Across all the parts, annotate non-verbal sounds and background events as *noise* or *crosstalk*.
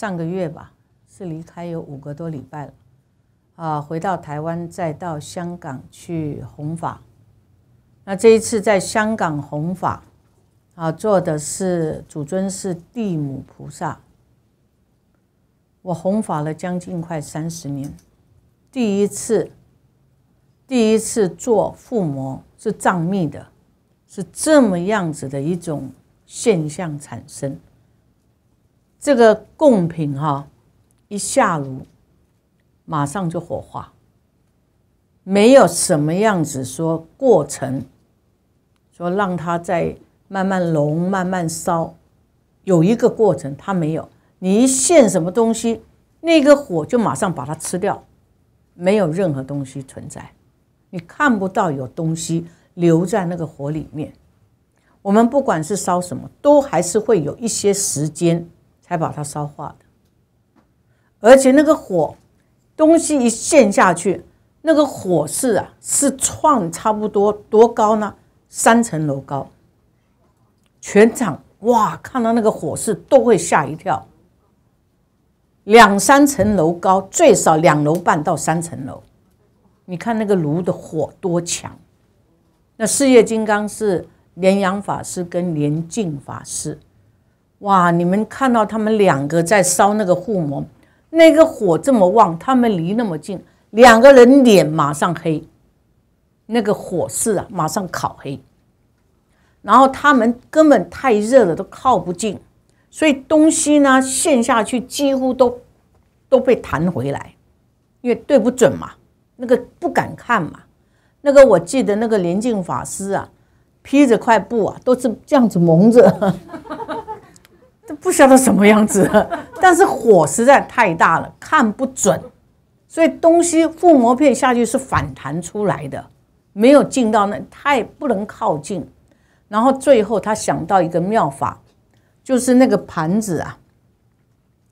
上个月吧，是离开有五个多礼拜了，啊，回到台湾，再到香港去弘法。那这一次在香港弘法，啊，做的是主尊是地母菩萨。我弘法了将近快三十年，第一次，第一次做附魔是藏密的，是这么样子的一种现象产生。这个贡品哈，一下炉马上就火化，没有什么样子说过程，说让它再慢慢融、慢慢烧，有一个过程它没有。你一献什么东西，那个火就马上把它吃掉，没有任何东西存在，你看不到有东西留在那个火里面。我们不管是烧什么，都还是会有一些时间。还把它烧化的。而且那个火东西一陷下去，那个火势啊，是创差不多多高呢？三层楼高，全场哇，看到那个火势都会吓一跳，两三层楼高，最少两楼半到三层楼。你看那个炉的火多强！那事业金刚是莲阳法师跟莲净法师。哇！你们看到他们两个在烧那个护膜，那个火这么旺，他们离那么近，两个人脸马上黑，那个火势啊马上烤黑。然后他们根本太热了，都靠不近，所以东西呢陷下去几乎都都被弹回来，因为对不准嘛，那个不敢看嘛，那个我记得那个连静法师啊，披着块布啊，都是这样子蒙着。不晓得什么样子，*laughs* 但是火实在太大了，看不准，所以东西覆膜片下去是反弹出来的，没有进到那，太不能靠近。然后最后他想到一个妙法，就是那个盘子啊，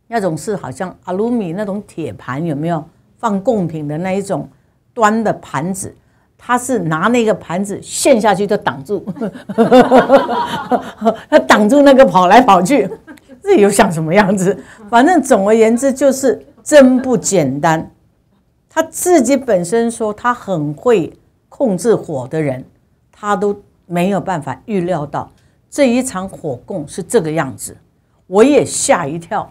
那种是好像阿鲁米那种铁盘，有没有放贡品的那一种端的盘子？他是拿那个盘子陷下去就挡住，*laughs* 他挡住那个跑来跑去，自己又想什么样子？反正总而言之，就是真不简单。他自己本身说他很会控制火的人，他都没有办法预料到这一场火供是这个样子。我也吓一跳，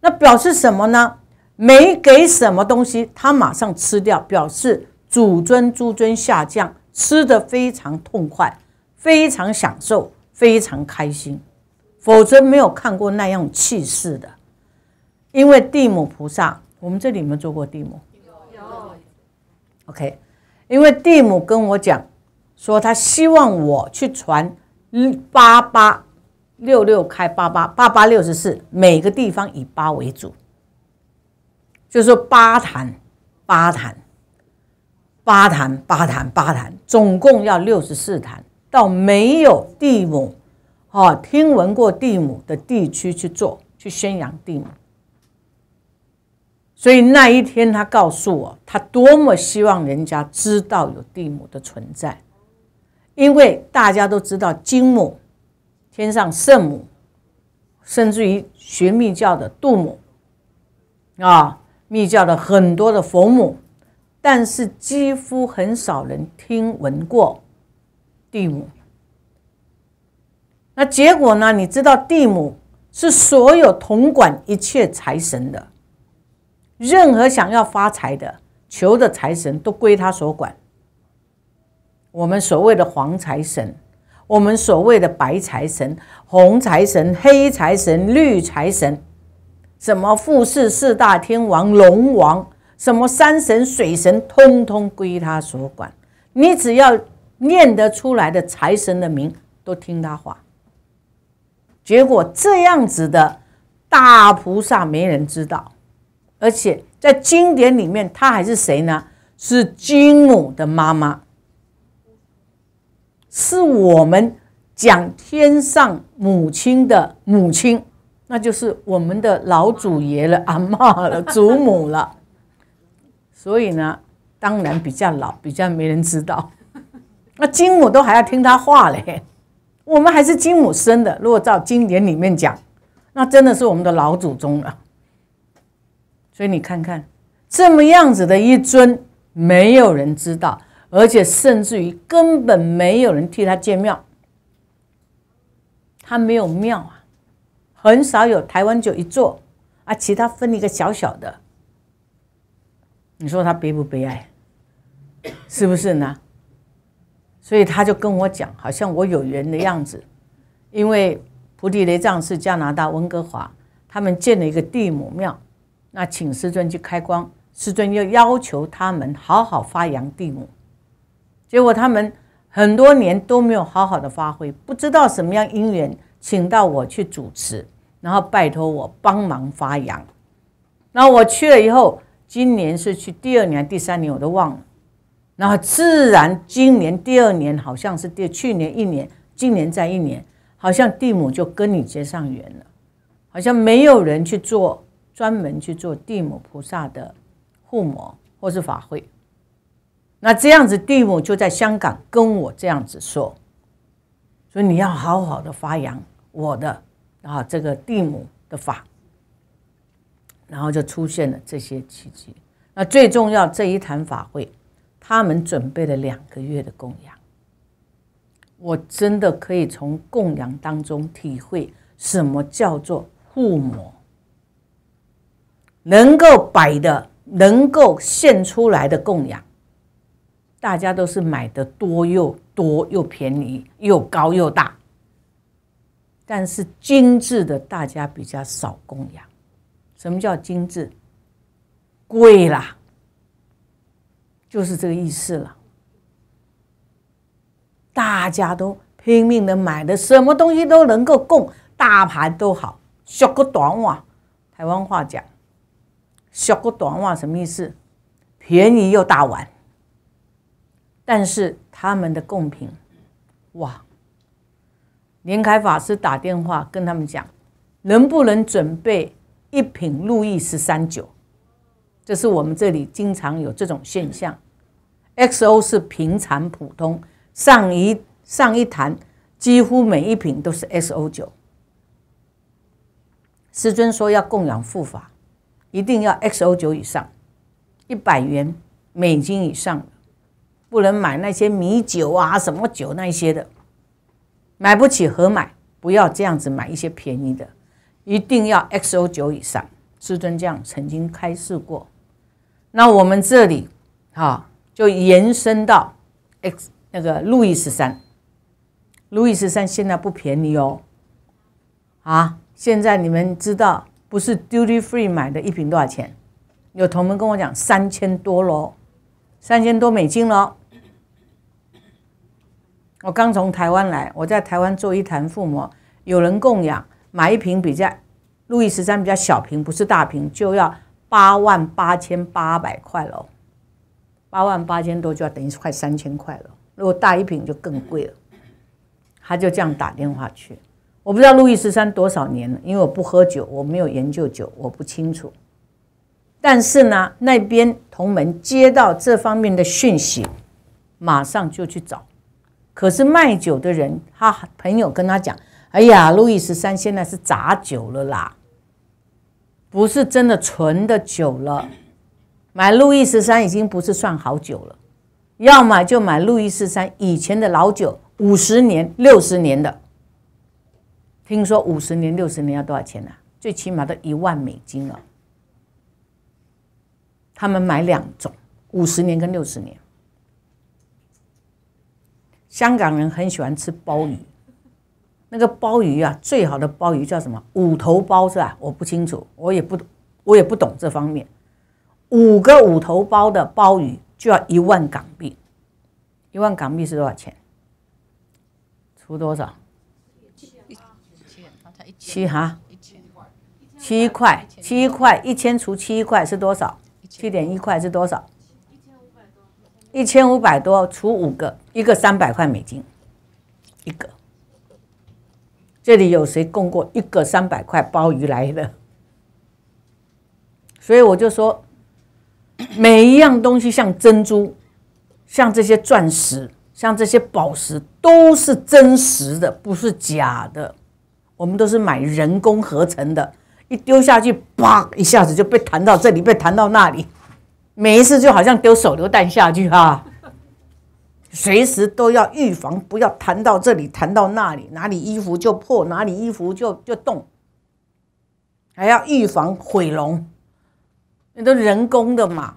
那表示什么呢？没给什么东西，他马上吃掉，表示。主尊、诸尊下降，吃得非常痛快，非常享受，非常开心。否则没有看过那样气势的。因为地母菩萨，我们这里有没有做过地母？有。OK，因为地母跟我讲说，他希望我去传八八六六开，八八八八六十四，每个地方以八为主，就是说八坛，八坛。八坛，八坛，八坛，总共要六十四坛到没有地母，啊，听闻过地母的地区去做，去宣扬地母。所以那一天他告诉我，他多么希望人家知道有地母的存在，因为大家都知道金母、天上圣母，甚至于学密教的杜母，啊，密教的很多的佛母。但是几乎很少人听闻过地母。那结果呢？你知道地母是所有统管一切财神的，任何想要发财的求的财神都归他所管。我们所谓的黄财神，我们所谓的白财神、红财神、黑财神、绿财神，什么富士四大天王、龙王。什么山神水神，通通归他所管。你只要念得出来的财神的名，都听他话。结果这样子的大菩萨，没人知道。而且在经典里面，他还是谁呢？是金母的妈妈，是我们讲天上母亲的母亲，那就是我们的老祖爷了，阿妈了，祖母了。所以呢，当然比较老，比较没人知道。*laughs* 那金母都还要听他话嘞。我们还是金母生的。如果照经典里面讲，那真的是我们的老祖宗了。所以你看看这么样子的一尊，没有人知道，而且甚至于根本没有人替他建庙。他没有庙啊，很少有台湾就一座，啊，其他分一个小小的。你说他悲不悲哀？是不是呢？所以他就跟我讲，好像我有缘的样子。因为菩提雷藏是加拿大温哥华，他们建了一个地母庙，那请师尊去开光，师尊又要求他们好好发扬地母。结果他们很多年都没有好好的发挥，不知道什么样因缘，请到我去主持，然后拜托我帮忙发扬。那我去了以后。今年是去第二年、第三年，我都忘了。然后自然今年第二年好像是第去年一年，今年再一年，好像蒂姆就跟你结上缘了。好像没有人去做专门去做地母菩萨的护摩或是法会。那这样子，蒂姆就在香港跟我这样子说：“说你要好好的发扬我的啊这个蒂姆的法。”然后就出现了这些奇迹。那最重要这一坛法会，他们准备了两个月的供养。我真的可以从供养当中体会什么叫做护魔，能够摆的、能够献出来的供养，大家都是买的多又多又便宜又高又大，但是精致的大家比较少供养。什么叫精致？贵啦，就是这个意思了。大家都拼命的买的，什么东西都能够供，大盘都好。小个短袜，台湾话讲“小个短袜”什么意思？便宜又大碗。但是他们的贡品，哇！连开法师打电话跟他们讲，能不能准备？一瓶路易十三酒，这是我们这里经常有这种现象。XO 是平常普通，上一上一坛几乎每一瓶都是 XO 酒。师尊说要供养护法，一定要 XO 酒以上，一百元美金以上不能买那些米酒啊、什么酒那一些的。买不起合买？不要这样子买一些便宜的。一定要 XO 九以上，至尊这样曾经开示过。那我们这里啊，就延伸到 X 那个路易十三。路易十三现在不便宜哦，啊，现在你们知道不是 Duty Free 买的一瓶多少钱？有同门跟我讲三千多喽，三千多美金喽。我刚从台湾来，我在台湾做一坛父母，有人供养。买一瓶比较，路易十三比较小瓶，不是大瓶，就要八万八千八百块了。八万八千多就要等于是快三千块了。如果大一瓶就更贵了。他就这样打电话去，我不知道路易十三多少年了，因为我不喝酒，我没有研究酒，我不清楚。但是呢，那边同门接到这方面的讯息，马上就去找。可是卖酒的人，他朋友跟他讲。哎呀，路易十三现在是杂酒了啦，不是真的纯的酒了。买路易十三已经不是算好酒了，要买就买路易十三以前的老酒，五十年、六十年的。听说五十年、六十年要多少钱呢？最起码都一万美金了。他们买两种，五十年跟六十年。香港人很喜欢吃鲍鱼。那个鲍鱼啊，最好的鲍鱼叫什么？五头鲍是吧？我不清楚，我也不懂，我也不懂这方面。五个五头鲍的鲍鱼就要一万港币，一万港币是多少钱？出多少？七哈，七块，七块，一千除七块是多少？七点一块是多少？一千五百多，一千五百多除五个，一个三百块美金，一个。这里有谁供过一个三百块鲍鱼来的？*laughs* 所以我就说，*clears throat* 每一样东西，像珍珠，像这些钻石，像这些宝石，都是真实的，不是假的。我们都是买人工合成的，一丢下去，啪，一下子就被弹到这里，被弹到那里。每一次就好像丢手榴弹下去哈。随时都要预防，不要谈到这里，谈到那里，哪里衣服就破，哪里衣服就就动，还要预防毁容。那都人工的嘛，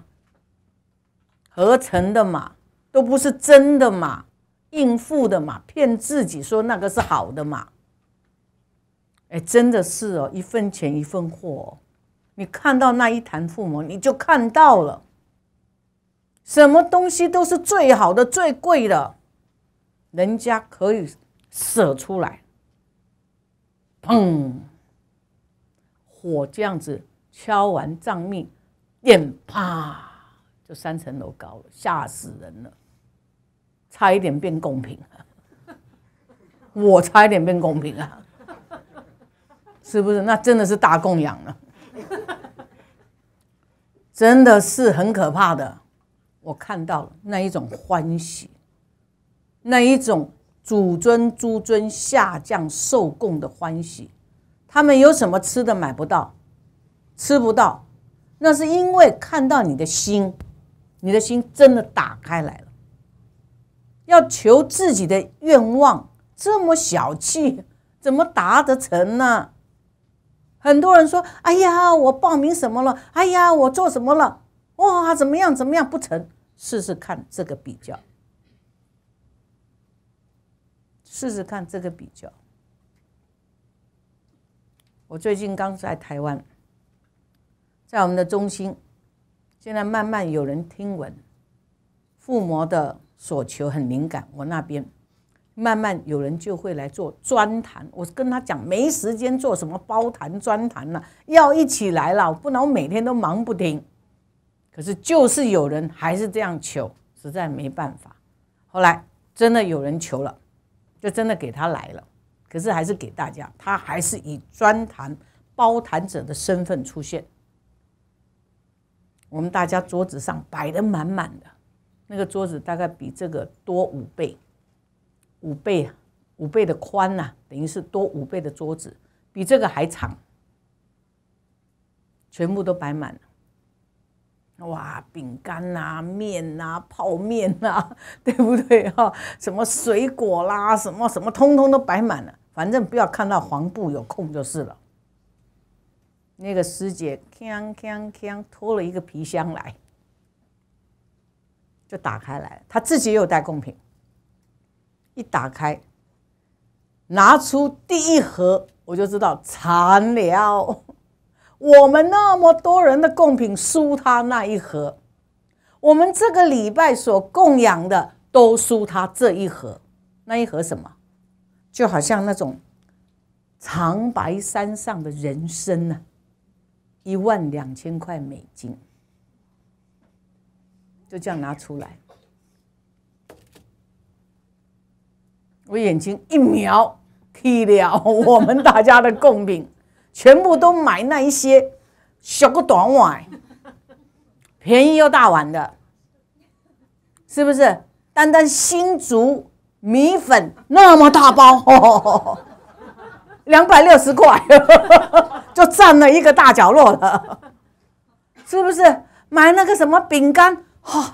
合成的嘛，都不是真的嘛，应付的嘛，骗自己说那个是好的嘛。哎，真的是哦，一分钱一分货。你看到那一坛父母，你就看到了。什么东西都是最好的、最贵的，人家可以舍出来。砰！火这样子敲完账命，电啪就三层楼高了，吓死人了！差一点变公平了，*laughs* 我差一点变公平了，是不是？那真的是大供养了，真的是很可怕的。我看到了那一种欢喜，那一种主尊诸尊下降受供的欢喜。他们有什么吃的买不到，吃不到，那是因为看到你的心，你的心真的打开来了。要求自己的愿望这么小气，怎么达得成呢？很多人说：“哎呀，我报名什么了？哎呀，我做什么了？”哇，怎么样？怎么样？不成，试试看这个比较，试试看这个比较。我最近刚在台湾，在我们的中心，现在慢慢有人听闻附魔的所求很敏感，我那边慢慢有人就会来做专谈。我跟他讲，没时间做什么包谈、专谈了，要一起来了，不然我每天都忙不停。可是，就是有人还是这样求，实在没办法。后来真的有人求了，就真的给他来了。可是还是给大家，他还是以专谈包谈者的身份出现。我们大家桌子上摆的满满的，那个桌子大概比这个多五倍，五倍五倍的宽呐，等于是多五倍的桌子，比这个还长，全部都摆满了。哇，饼干呐，面呐，泡面呐，*laughs* 对不对啊？*laughs* 什么水果啦，什么什么，通通都摆满了。反正不要看到黄布有空就是了。那个师姐锵锵锵拖了一个皮箱来，就打开来，他自己也有带贡品。一打开，拿出第一盒，我就知道惨了。我们那么多人的贡品输他那一盒，我们这个礼拜所供养的都输他这一盒，那一盒什么？就好像那种长白山上的人参呢，一万两千块美金，就这样拿出来。我眼睛一瞄，踢了我们大家的贡品。全部都买那一些小个短碗，便宜又大碗的，是不是？单单新竹米粉那么大包，两百六十块 *laughs* 就占了一个大角落了，是不是？买那个什么饼干哦，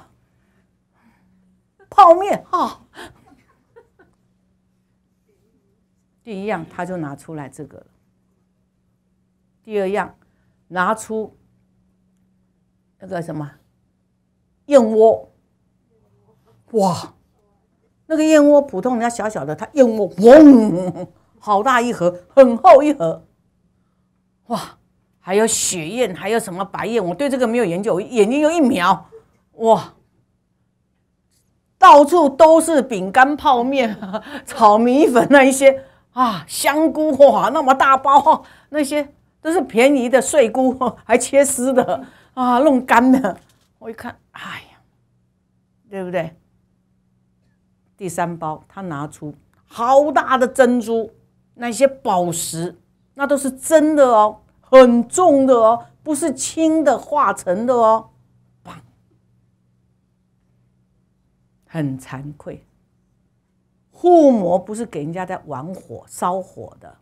泡面哦。第一样他就拿出来这个。第二样，拿出那个什么燕窝，哇，那个燕窝，普通人家小小的，它燕窝，嗡，好大一盒，很厚一盒，哇，还有血燕，还有什么白燕，我对这个没有研究，眼睛又一瞄，哇，到处都是饼干、泡面、*laughs* 炒米粉那一些啊，香菇哇，那么大包那些。这是便宜的碎菇，*laughs* 还切丝的 *laughs* 啊，弄干的。我一看，哎呀，对不对？第三包，他拿出好大的珍珠，那些宝石，那都是真的哦，很重的哦，不是轻的化成的哦，棒！很惭愧，护膜不是给人家在玩火烧火的。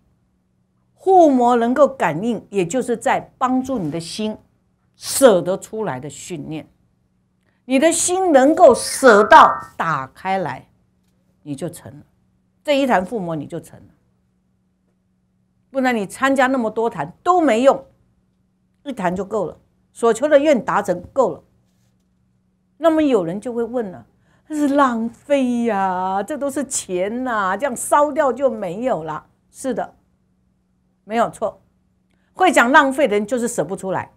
护魔能够感应，也就是在帮助你的心舍得出来的训练。你的心能够舍到打开来，你就成了这一坛护魔，你就成了。不然你参加那么多坛都没用，一坛就够了。所求的愿达成够了，那么有人就会问了：这是浪费呀，这都是钱呐，这样烧掉就没有了。是的。没有错，会讲浪费的人就是舍不出来，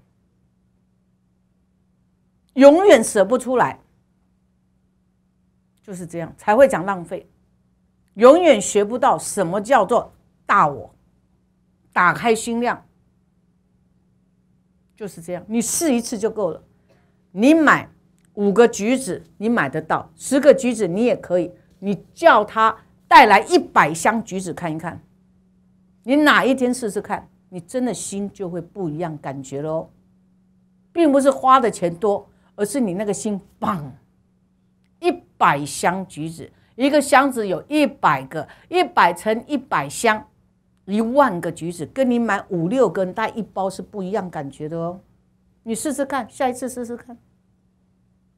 永远舍不出来，就是这样才会讲浪费，永远学不到什么叫做大我，打开心量，就是这样。你试一次就够了。你买五个橘子，你买得到；十个橘子，你也可以。你叫他带来一百箱橘子看一看。你哪一天试试看，你真的心就会不一样感觉了哦，并不是花的钱多，而是你那个心棒。一百箱橘子，一个箱子有一百个，一百乘一百箱，一万个橘子，跟你买五六根带一包是不一样感觉的哦。你试试看，下一次试试看，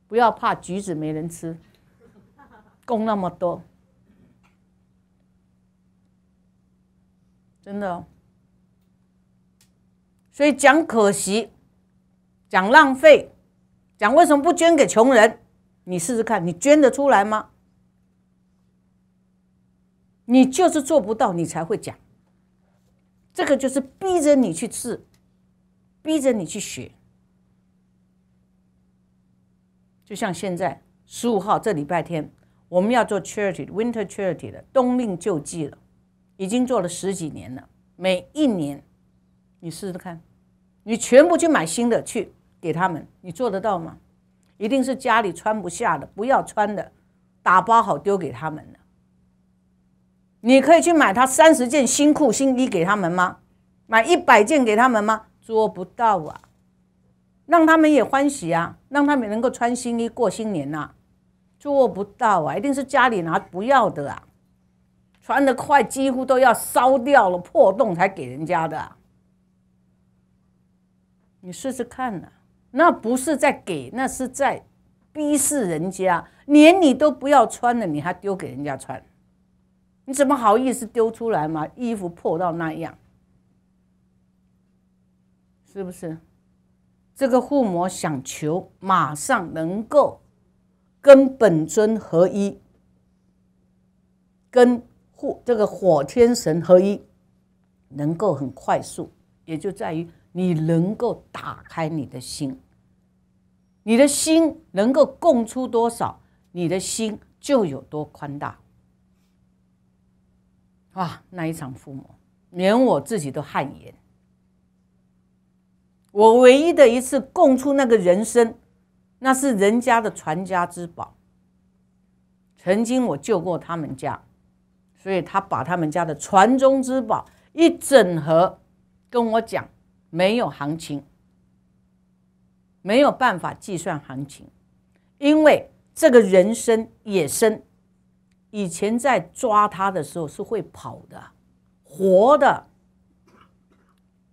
不要怕橘子没人吃，供那么多。真的，所以讲可惜，讲浪费，讲为什么不捐给穷人？你试试看，你捐得出来吗？你就是做不到，你才会讲。这个就是逼着你去治，逼着你去学。就像现在十五号这礼拜天，我们要做 charity winter charity 的冬令救济了。已经做了十几年了，每一年，你试试看，你全部去买新的去给他们，你做得到吗？一定是家里穿不下的、不要穿的，打包好丢给他们了。你可以去买他三十件新裤、新衣给他们吗？买一百件给他们吗？做不到啊！让他们也欢喜啊！让他们能够穿新衣过新年呐，做不到啊！一定是家里拿不要的啊！穿的快，几乎都要烧掉了，破洞才给人家的。你试试看呐，那不是在给，那是在逼视人家，连你都不要穿了，你还丢给人家穿？你怎么好意思丢出来嘛？衣服破到那样，是不是？这个护魔想求马上能够跟本尊合一，跟。火这个火天神合一，能够很快速，也就在于你能够打开你的心，你的心能够供出多少，你的心就有多宽大。啊，那一场覆魔，连我自己都汗颜。我唯一的一次供出那个人参，那是人家的传家之宝。曾经我救过他们家。所以他把他们家的传宗之宝一整盒跟我讲，没有行情，没有办法计算行情，因为这个人参野生，以前在抓他的时候是会跑的，活的。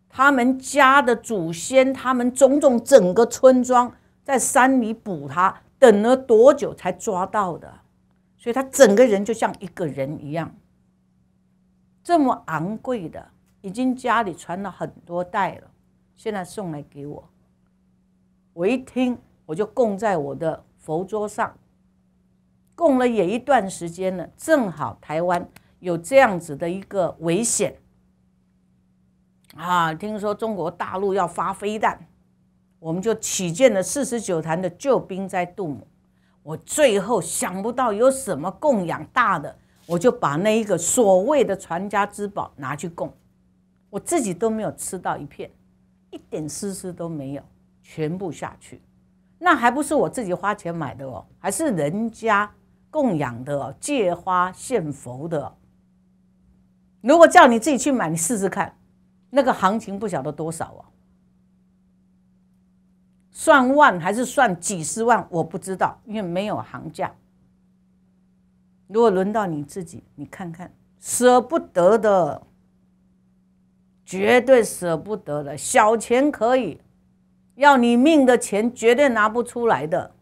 他们家的祖先，他们种种整个村庄在山里捕它，等了多久才抓到的？所以他整个人就像一个人一样，这么昂贵的，已经家里传了很多代了，现在送来给我，我一听我就供在我的佛桌上，供了也一段时间了。正好台湾有这样子的一个危险，啊，听说中国大陆要发飞弹，我们就起建了四十九团的救兵在杜母。我最后想不到有什么供养大的，我就把那一个所谓的传家之宝拿去供，我自己都没有吃到一片，一点丝丝都没有，全部下去，那还不是我自己花钱买的哦，还是人家供养的借花献佛的。如果叫你自己去买，你试试看，那个行情不晓得多少啊。算万还是算几十万，我不知道，因为没有行价。如果轮到你自己，你看看，舍不得的，绝对舍不得的。小钱可以，要你命的钱，绝对拿不出来的。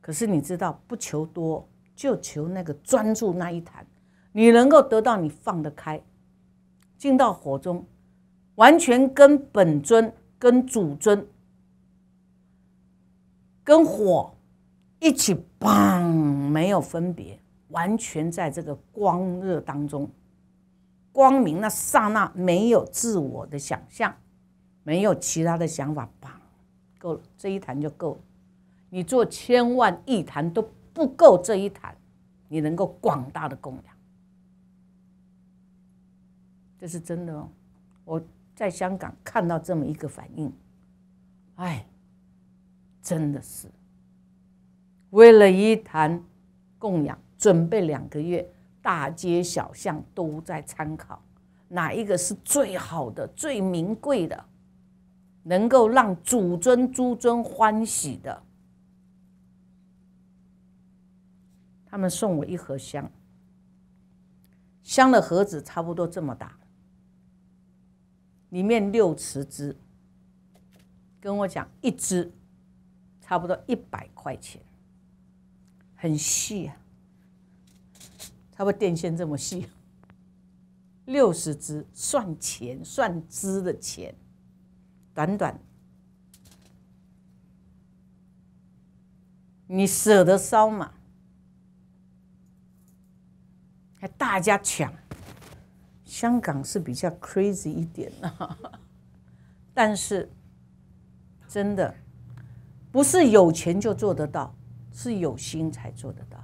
可是你知道，不求多，就求那个专注那一坛，你能够得到，你放得开，进到火中，完全跟本尊、跟主尊。跟火一起，砰！没有分别，完全在这个光热当中，光明那刹那没有自我的想象，没有其他的想法，砰！够了，这一坛就够了。你做千万一坛都不够，这一坛你能够广大的供养，这是真的哦。我在香港看到这么一个反应，哎。真的是，为了一坛供养，准备两个月，大街小巷都在参考，哪一个是最好的、最名贵的，能够让主尊、诸尊欢喜的？他们送我一盒香，香的盒子差不多这么大，里面六十支，跟我讲一支。差不多一百块钱，很细啊，差不多电线这么细。六十支算钱，算支的钱，短短，你舍得烧嘛？还大家抢，香港是比较 crazy 一点啊，*laughs* 但是真的。不是有钱就做得到，是有心才做得到。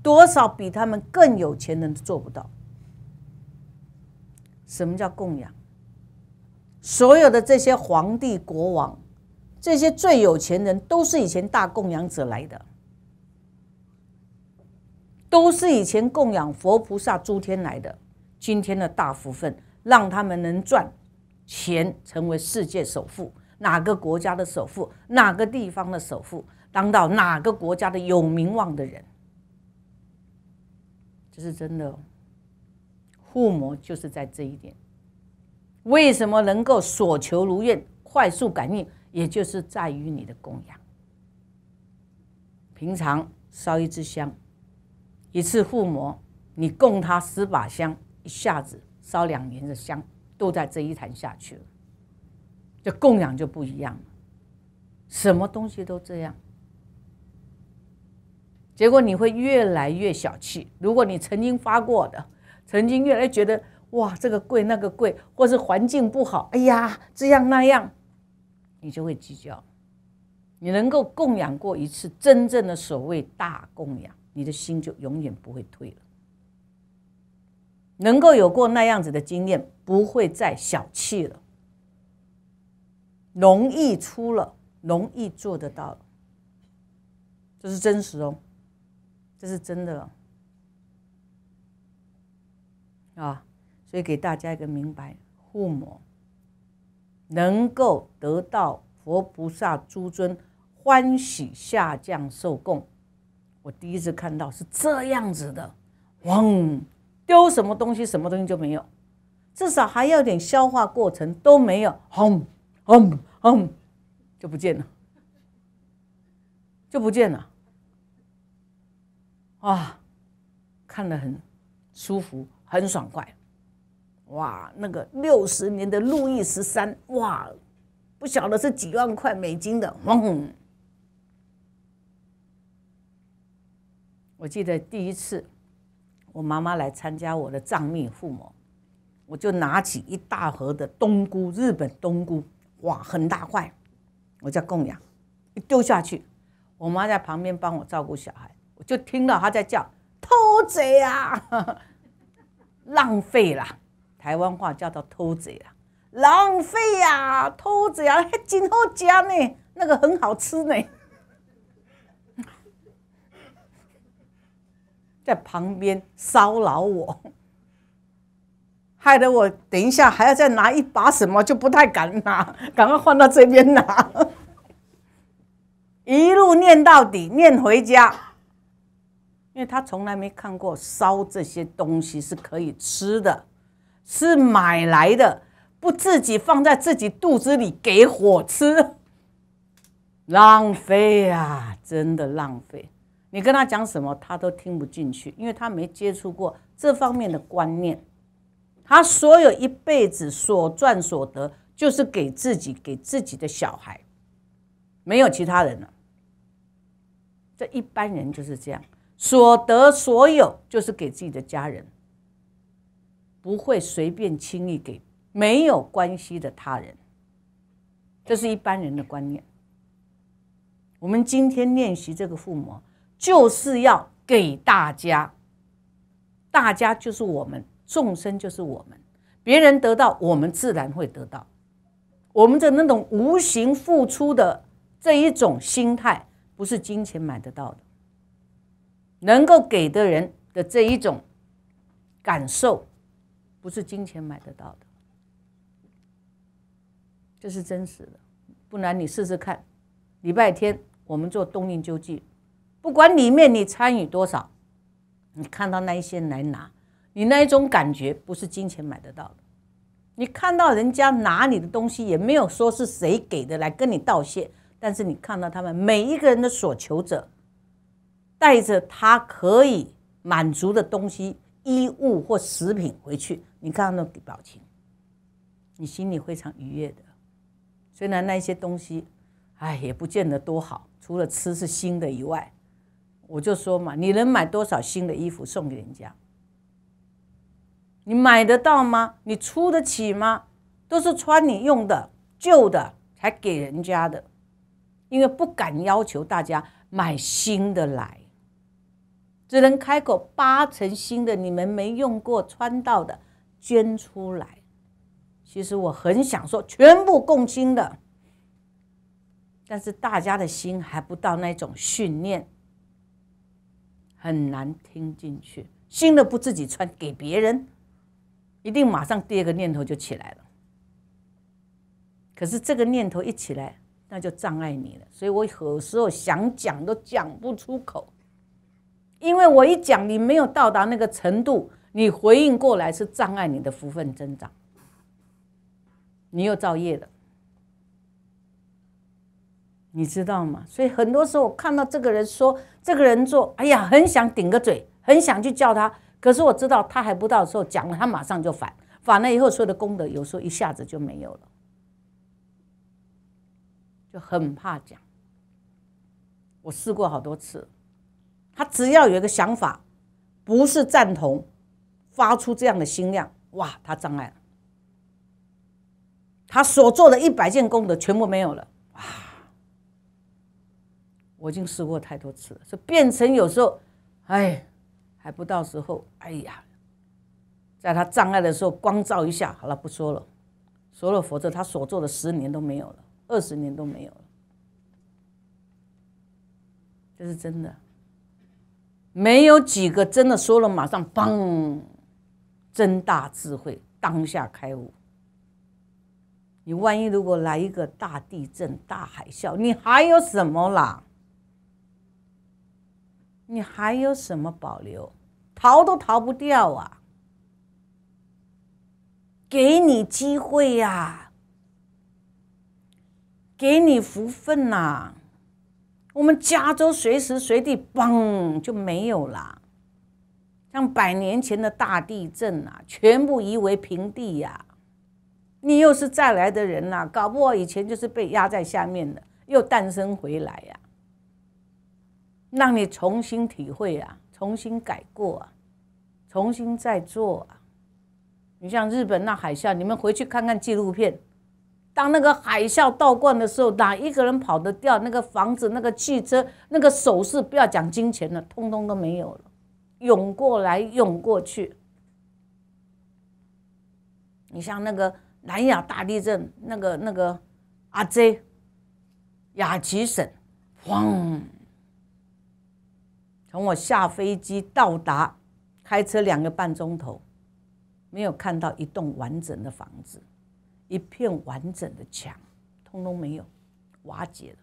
多少比他们更有钱人做不到？什么叫供养？所有的这些皇帝、国王，这些最有钱人，都是以前大供养者来的，都是以前供养佛菩萨、诸天来的。今天的大福分，让他们能赚钱，成为世界首富。哪个国家的首富，哪个地方的首富，当到哪个国家的有名望的人，这是真的。护摩就是在这一点，为什么能够所求如愿，快速感应，也就是在于你的供养。平常烧一支香，一次护摩，你供他十把香，一下子烧两年的香都在这一坛下去了。这供养就不一样了，什么东西都这样，结果你会越来越小气。如果你曾经发过的，曾经越来越觉得哇这个贵那个贵，或是环境不好，哎呀这样那样，你就会计较。你能够供养过一次真正的所谓大供养，你的心就永远不会退了。能够有过那样子的经验，不会再小气了。容易出了，容易做得到了，这是真实哦，这是真的啊！所以给大家一个明白：护母能够得到佛菩萨诸尊欢喜下降受供。我第一次看到是这样子的，嗡，丢什么东西，什么东西就没有，至少还要点消化过程都没有，轰！嗯嗯，就不见了，就不见了。哇，看得很舒服，很爽快。哇，那个六十年的路易十三，哇，不晓得是几万块美金的。嗯。我记得第一次我妈妈来参加我的葬礼，父母，我就拿起一大盒的冬菇，日本冬菇。哇，很大块！我叫供养，一丢下去，我妈在旁边帮我照顾小孩，我就听到她在叫：“偷贼呀，*laughs* 浪费啦，台湾话叫做“偷贼啊，浪费呀，偷贼啊，还真好家呢，那个很好吃呢，*laughs* 在旁边骚扰我。”害得我等一下还要再拿一把什么，就不太敢拿，*laughs* 赶快换到这边拿。*laughs* 一路念到底，念回家，因为他从来没看过烧这些东西是可以吃的，是买来的，不自己放在自己肚子里给火吃，*laughs* 浪费呀，真的浪费。你跟他讲什么，他都听不进去，因为他没接触过这方面的观念。他所有一辈子所赚所得，就是给自己、给自己的小孩，没有其他人了。这一般人就是这样，所得所有就是给自己的家人，不会随便轻易给没有关系的他人。这是一般人的观念。我们今天练习这个父母，就是要给大家，大家就是我们。众生就是我们，别人得到，我们自然会得到。我们的那种无形付出的这一种心态，不是金钱买得到的。能够给的人的这一种感受，不是金钱买得到的。这是真实的，不然你试试看。礼拜天我们做东林救济，不管里面你参与多少，你看到那一些人来拿。你那一种感觉不是金钱买得到的。你看到人家拿你的东西，也没有说是谁给的来跟你道谢，但是你看到他们每一个人的所求者，带着他可以满足的东西，衣物或食品回去，你看到那表情，你心里非常愉悦的。虽然那些东西，哎，也不见得多好，除了吃是新的以外，我就说嘛，你能买多少新的衣服送给人家？你买得到吗？你出得起吗？都是穿你用的旧的，才给人家的，因为不敢要求大家买新的来，只能开口八成新的，你们没用过穿到的捐出来。其实我很想说全部共新的，但是大家的心还不到那种训练，很难听进去。新的不自己穿，给别人。一定马上第二个念头就起来了，可是这个念头一起来，那就障碍你了。所以我有时候想讲都讲不出口，因为我一讲，你没有到达那个程度，你回应过来是障碍你的福分增长，你又造业了。你知道吗？所以很多时候看到这个人说，这个人做，哎呀，很想顶个嘴，很想去叫他。可是我知道他还不到时候讲了，他马上就反反了，以后所有的功德有时候一下子就没有了，就很怕讲。我试过好多次，他只要有一个想法不是赞同，发出这样的心量，哇，他障碍了，他所做的一百件功德全部没有了，哇！我已经试过太多次了，就变成有时候，哎。还不到时候，哎呀，在他障碍的时候光照一下，好了，不说了，说了否则他所做的十年都没有了，二十年都没有了，这是真的，没有几个真的说了马上嘣，增大智慧，当下开悟。你万一如果来一个大地震、大海啸，你还有什么啦？你还有什么保留？逃都逃不掉啊！给你机会呀，给你福分呐！我们加州随时随地嘣就没有了，像百年前的大地震啊，全部夷为平地呀！你又是再来的人呐，搞不好以前就是被压在下面的，又诞生回来呀。让你重新体会啊，重新改过啊，重新再做啊。你像日本那海啸，你们回去看看纪录片。当那个海啸倒灌的时候，哪一个人跑得掉？那个房子、那个汽车、那个首饰，不要讲金钱了，通通都没有了，涌过来，涌过去。你像那个南亚大地震，那个那个阿 Z，雅琪省，晃。等我下飞机到达，开车两个半钟头，没有看到一栋完整的房子，一片完整的墙，通通没有，瓦解了。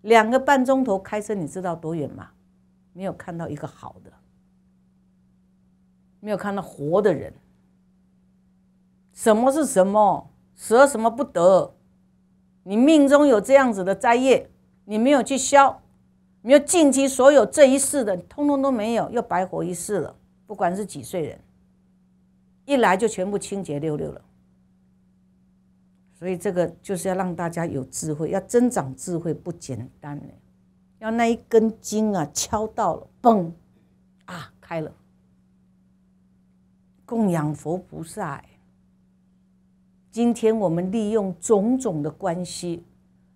两个半钟头开车，你知道多远吗？没有看到一个好的，没有看到活的人，什么是什么，舍什么不得？你命中有这样子的灾业，你没有去消。没有尽期所有这一世的，通通都没有，又白活一世了。不管是几岁人，一来就全部清洁溜溜了。所以这个就是要让大家有智慧，要增长智慧不简单呢。要那一根筋啊，敲到了，嘣啊开了。供养佛菩萨。今天我们利用种种的关系，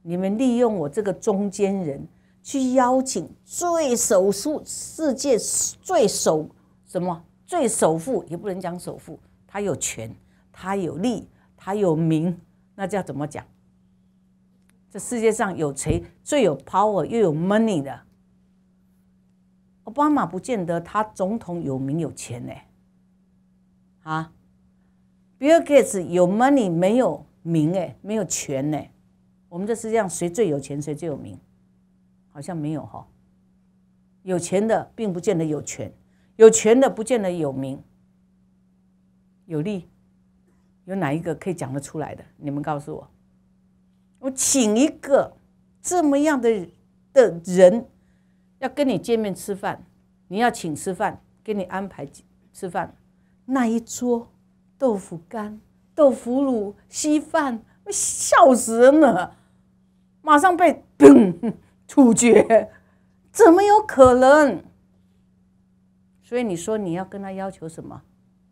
你们利用我这个中间人。去邀请最首富，世界最首什么最首富也不能讲首富，他有权，他有利，他有名，那叫怎么讲？这世界上有谁最有 power 又有 money 的？奥巴马不见得，他总统有名有钱呢。啊，Bill Gates 有 money 没有名哎，没有权呢？我们这世界上谁最有钱，谁最有名？好像没有哈，有钱的并不见得有权，有权的不见得有名，有利，有哪一个可以讲得出来的？你们告诉我，我请一个这么样的的人要跟你见面吃饭，你要请吃饭，给你安排吃饭，那一桌豆腐干、豆腐乳、稀饭，笑死人了，马上被嘣。处决，*laughs* 怎么有可能？所以你说你要跟他要求什么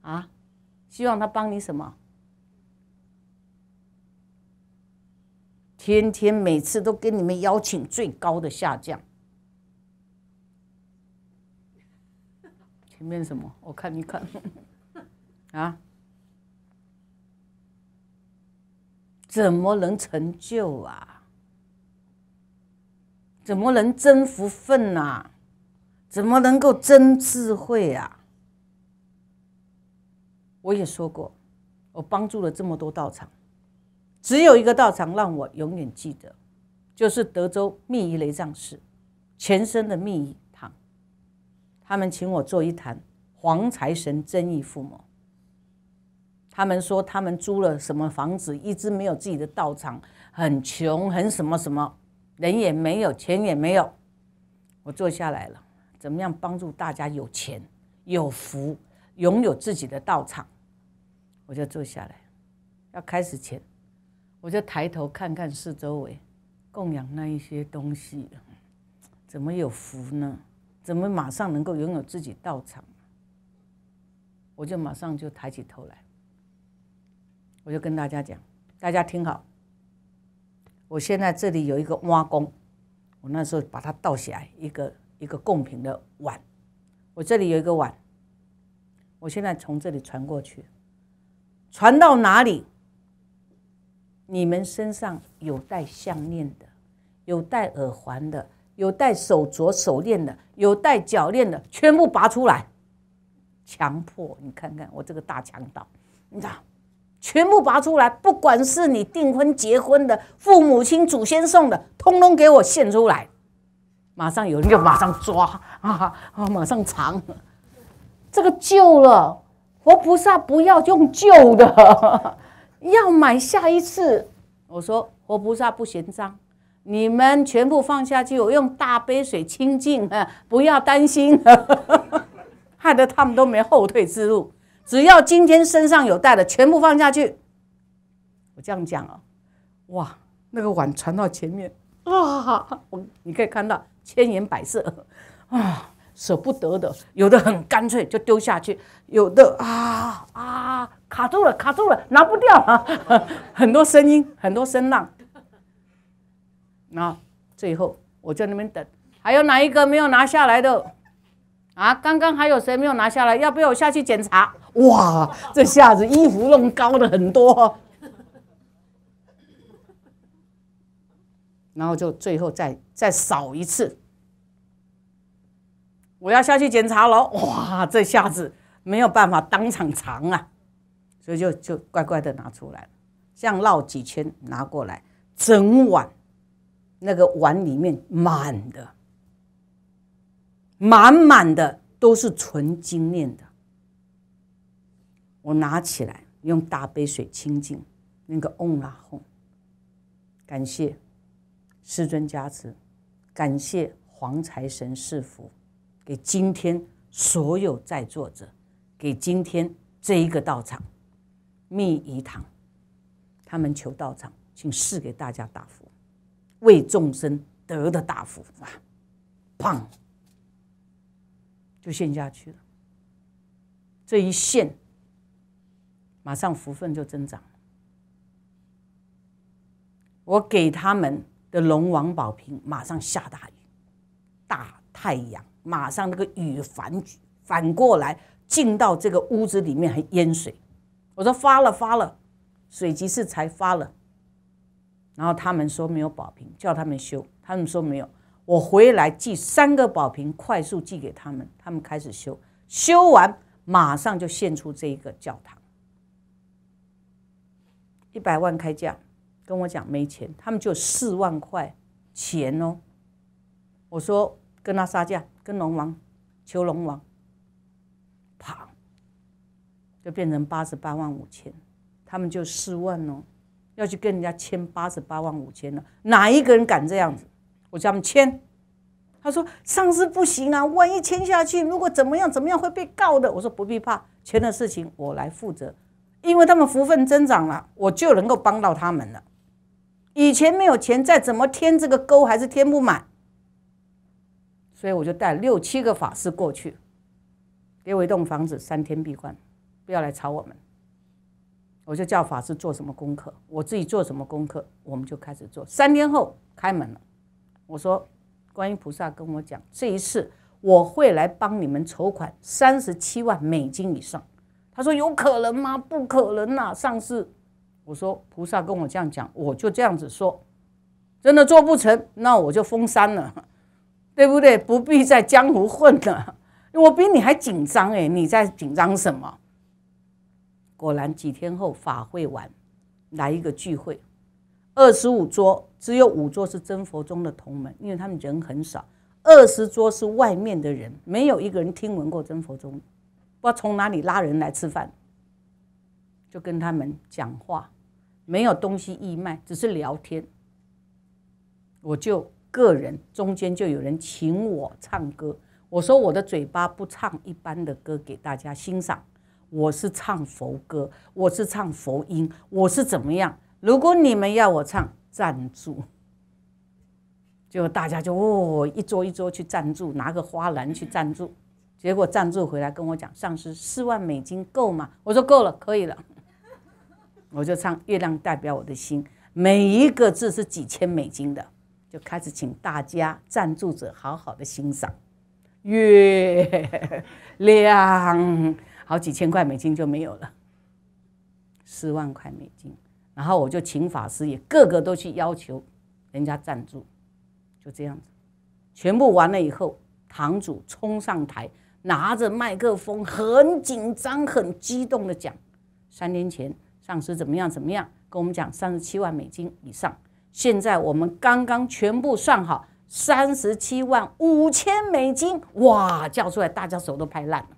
啊？希望他帮你什么？天天每次都跟你们邀请最高的下降。前面什么？我看一看 *laughs* 啊，怎么能成就啊？怎么能增福分呐？怎么能够增智慧啊？我也说过，我帮助了这么多道场，只有一个道场让我永远记得，就是德州密仪雷藏寺前身的密仪堂。他们请我做一坛黄财神真意附魔。他们说他们租了什么房子，一直没有自己的道场，很穷，很什么什么。人也没有，钱也没有，我坐下来了。怎么样帮助大家有钱、有福、拥有自己的道场？我就坐下来。要开始前，我就抬头看看四周围，供养那一些东西，怎么有福呢？怎么马上能够拥有自己道场？我就马上就抬起头来，我就跟大家讲，大家听好。我现在这里有一个挖工，我那时候把它倒起来一个一个贡品的碗，我这里有一个碗，我现在从这里传过去，传到哪里？你们身上有戴项链的，有戴耳环的，有戴手镯手链的，有戴脚链的，全部拔出来，强迫你看看我这个大强盗，你咋？全部拔出来，不管是你订婚、结婚的父母亲、祖先送的，通通给我献出来。马上有人就马上抓啊，*laughs* 马上藏。这个旧了，活菩萨不要用旧的，*laughs* 要买下一次。我说活菩萨不嫌脏，你们全部放下去，我用大杯水清净，不要担心，*laughs* 害得他们都没后退之路。只要今天身上有带的，全部放下去。我这样讲啊，哇，那个碗传到前面，哇，我你可以看到千颜百色啊，舍不得的，有的很干脆就丢下去，有的啊啊，卡住了，卡住了，拿不掉，啊，*laughs* 很多声音，很多声浪。那最后我在那边等，还有哪一个没有拿下来的？啊，刚刚还有谁没有拿下来？要不要我下去检查？哇，这下子衣服弄高了很多，*laughs* 然后就最后再再扫一次。我要下去检查喽！哇，这下子没有办法当场藏啊，所以就就乖乖的拿出来了。这样绕几圈拿过来，整碗那个碗里面满的。满满的都是纯精炼的，我拿起来用大杯水清净，那个嗡啊哄。感谢师尊加持，感谢黄财神赐福，给今天所有在座者，给今天这一个道场密仪堂，他们求道场，请赐给大家大福，为众生得的大福啊，砰！就陷下去了，这一陷，马上福分就增长我给他们的龙王宝瓶，马上下大雨，大太阳，马上那个雨反反过来进到这个屋子里面，还淹水。我说发了发了，水吉是才发了。然后他们说没有宝瓶，叫他们修，他们说没有。我回来寄三个宝瓶，快速寄给他们，他们开始修，修完马上就献出这一个教堂。一百万开价，跟我讲没钱，他们就四万块钱哦。我说跟他杀价，跟龙王求龙王，啪，就变成八十八万五千，他们就四万哦，要去跟人家签八十八万五千了，哪一个人敢这样子？我叫他们签，他说上司不行啊，万一签下去，如果怎么样怎么样会被告的。我说不必怕，钱的事情我来负责，因为他们福分增长了，我就能够帮到他们了。以前没有钱，再怎么填这个沟还是填不满，所以我就带六七个法师过去，给我一栋房子，三天闭关，不要来吵我们。我就叫法师做什么功课，我自己做什么功课，我们就开始做。三天后开门了。我说，观音菩萨跟我讲，这一次我会来帮你们筹款三十七万美金以上。他说，有可能吗？不可能呐，上次我说，菩萨跟我这样讲，我就这样子说，真的做不成，那我就封山了，对不对？不必在江湖混了，我比你还紧张哎，你在紧张什么？果然几天后法会完，来一个聚会。二十五桌，只有五桌是真佛宗的同门，因为他们人很少。二十桌是外面的人，没有一个人听闻过真佛宗，不知道从哪里拉人来吃饭，就跟他们讲话，没有东西义卖，只是聊天。我就个人中间就有人请我唱歌，我说我的嘴巴不唱一般的歌给大家欣赏，我是唱佛歌，我是唱佛音，我是怎么样？如果你们要我唱赞助，就大家就哦一桌一桌去赞助，拿个花篮去赞助。结果赞助回来跟我讲，上司四万美金够吗？我说够了，可以了。我就唱《月亮代表我的心》，每一个字是几千美金的，就开始请大家赞助者好好的欣赏月亮，好几千块美金就没有了，四万块美金。然后我就请法师也个个都去要求人家赞助，就这样子，全部完了以后，堂主冲上台，拿着麦克风，很紧张、很激动的讲：三年前，上司怎么样怎么样，跟我们讲三十七万美金以上。现在我们刚刚全部算好，三十七万五千美金，哇，叫出来，大家手都拍烂了。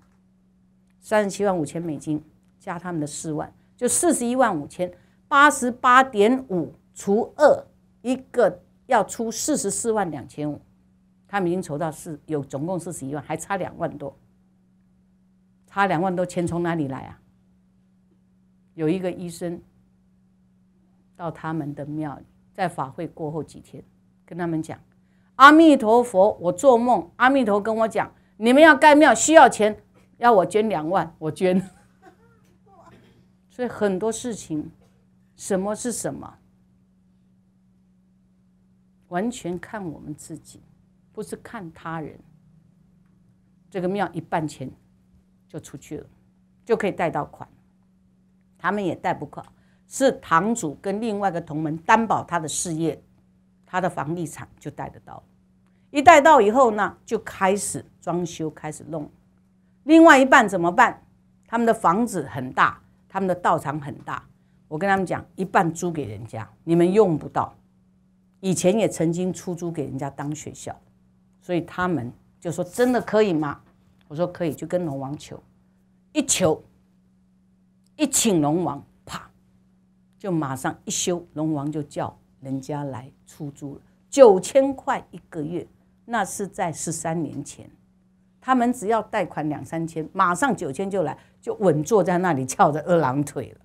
三十七万五千美金加他们的四万，就四十一万五千。八十八点五除二，一个要出四十四万两千五，他们已经筹到四有总共四十一万，还差两万多，差两万多钱从哪里来啊？有一个医生到他们的庙，在法会过后几天，跟他们讲：“阿弥陀佛，我做梦，阿弥陀跟我讲，你们要盖庙需要钱，要我捐两万，我捐。”所以很多事情。什么是什么？完全看我们自己，不是看他人。这个庙一半钱就出去了，就可以贷到款。他们也贷不款，是堂主跟另外一个同门担保他的事业，他的房地产就贷得到一贷到以后呢，就开始装修，开始弄。另外一半怎么办？他们的房子很大，他们的道场很大。我跟他们讲，一半租给人家，你们用不到。以前也曾经出租给人家当学校，所以他们就说：“真的可以吗？”我说：“可以。”就跟龙王求，一求，一请龙王，啪，就马上一修，龙王就叫人家来出租了，九千块一个月。那是在十三年前，他们只要贷款两三千，马上九千就来，就稳坐在那里翘着二郎腿了。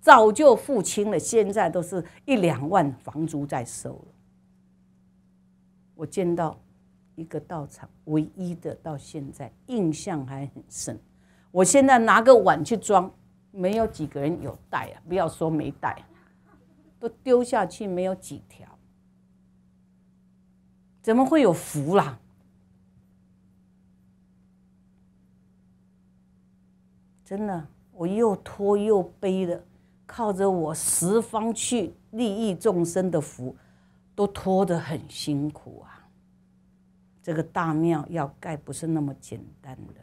早就付清了，现在都是一两万房租在收了。我见到一个道场唯一的，到现在印象还很深。我现在拿个碗去装，没有几个人有带啊，不要说没带，都丢下去没有几条，怎么会有福啦？真的，我又拖又背的。靠着我十方去利益众生的福，都拖得很辛苦啊！这个大庙要盖不是那么简单的，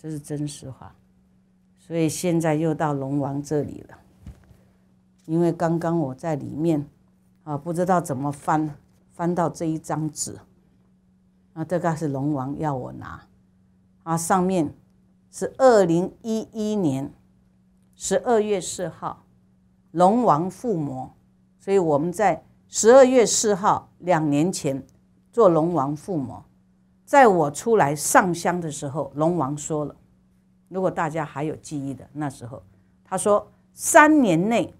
这是真实话。所以现在又到龙王这里了，因为刚刚我在里面啊，不知道怎么翻翻到这一张纸，啊，这个是龙王要我拿，啊，上面是二零一一年。十二月四号，龙王附魔，所以我们在十二月四号两年前做龙王附魔。在我出来上香的时候，龙王说了：“如果大家还有记忆的，那时候他说，三年内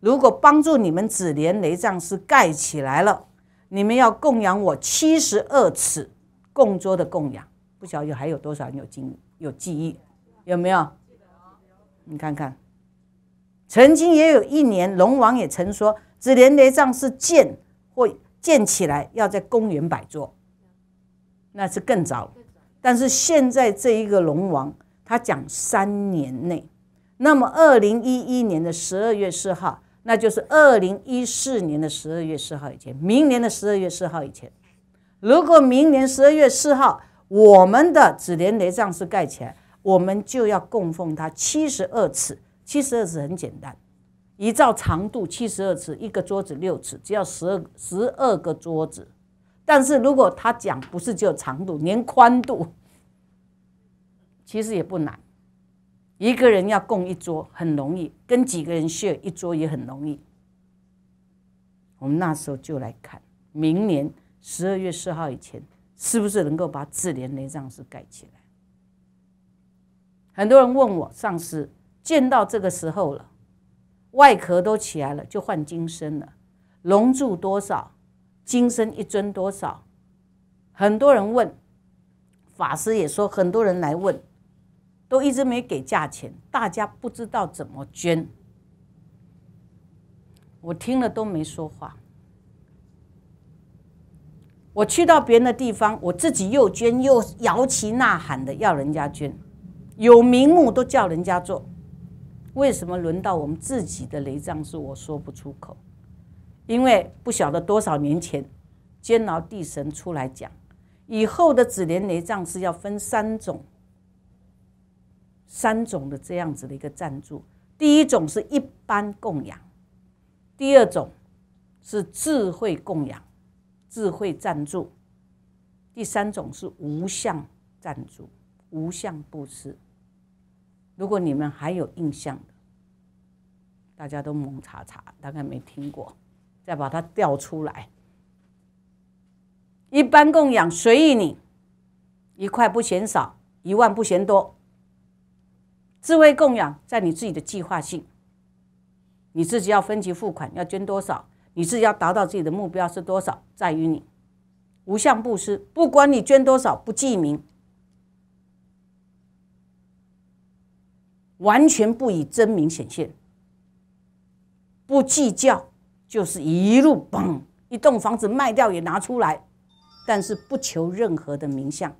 如果帮助你们紫莲雷藏寺盖起来了，你们要供养我七十二尺供桌的供养。不晓得还有多少人有经有记忆，有没有？”你看看，曾经也有一年，龙王也曾说紫莲雷藏是建或建起来要在公园摆座，那是更早。但是现在这一个龙王他讲三年内，那么二零一一年的十二月四号，那就是二零一四年的十二月四号以前，明年的十二月四号以前。如果明年十二月四号我们的紫莲雷藏是盖起来。我们就要供奉他七十二次，七十二次很简单，依照长度七十二次，一个桌子六尺，只要十二十二个桌子。但是如果他讲不是就长度，连宽度，其实也不难。一个人要供一桌很容易，跟几个人 share 一桌也很容易。我们那时候就来看，明年十二月四号以前，是不是能够把智联雷丈寺盖起来？很多人问我，上师见到这个时候了，外壳都起来了，就换金身了。龙柱多少？金身一尊多少？很多人问，法师也说，很多人来问，都一直没给价钱，大家不知道怎么捐。我听了都没说话。我去到别人的地方，我自己又捐又摇旗呐喊的要人家捐。有名目都叫人家做，为什么轮到我们自己的雷藏是我说不出口？因为不晓得多少年前，监牢地神出来讲，以后的紫莲雷藏是要分三种，三种的这样子的一个赞助。第一种是一般供养，第二种是智慧供养，智慧赞助，第三种是无相赞助。无相布施，如果你们还有印象的，大家都蒙查查，大概没听过，再把它调出来。一般供养随意你，一块不嫌少，一万不嫌多。自慧供养在你自己的计划性，你自己要分期付款，要捐多少，你自己要达到自己的目标是多少，在于你。无相布施，不管你捐多少，不记名。完全不以真名显现，不计较，就是一路嘣，一栋房子卖掉也拿出来，但是不求任何的名相，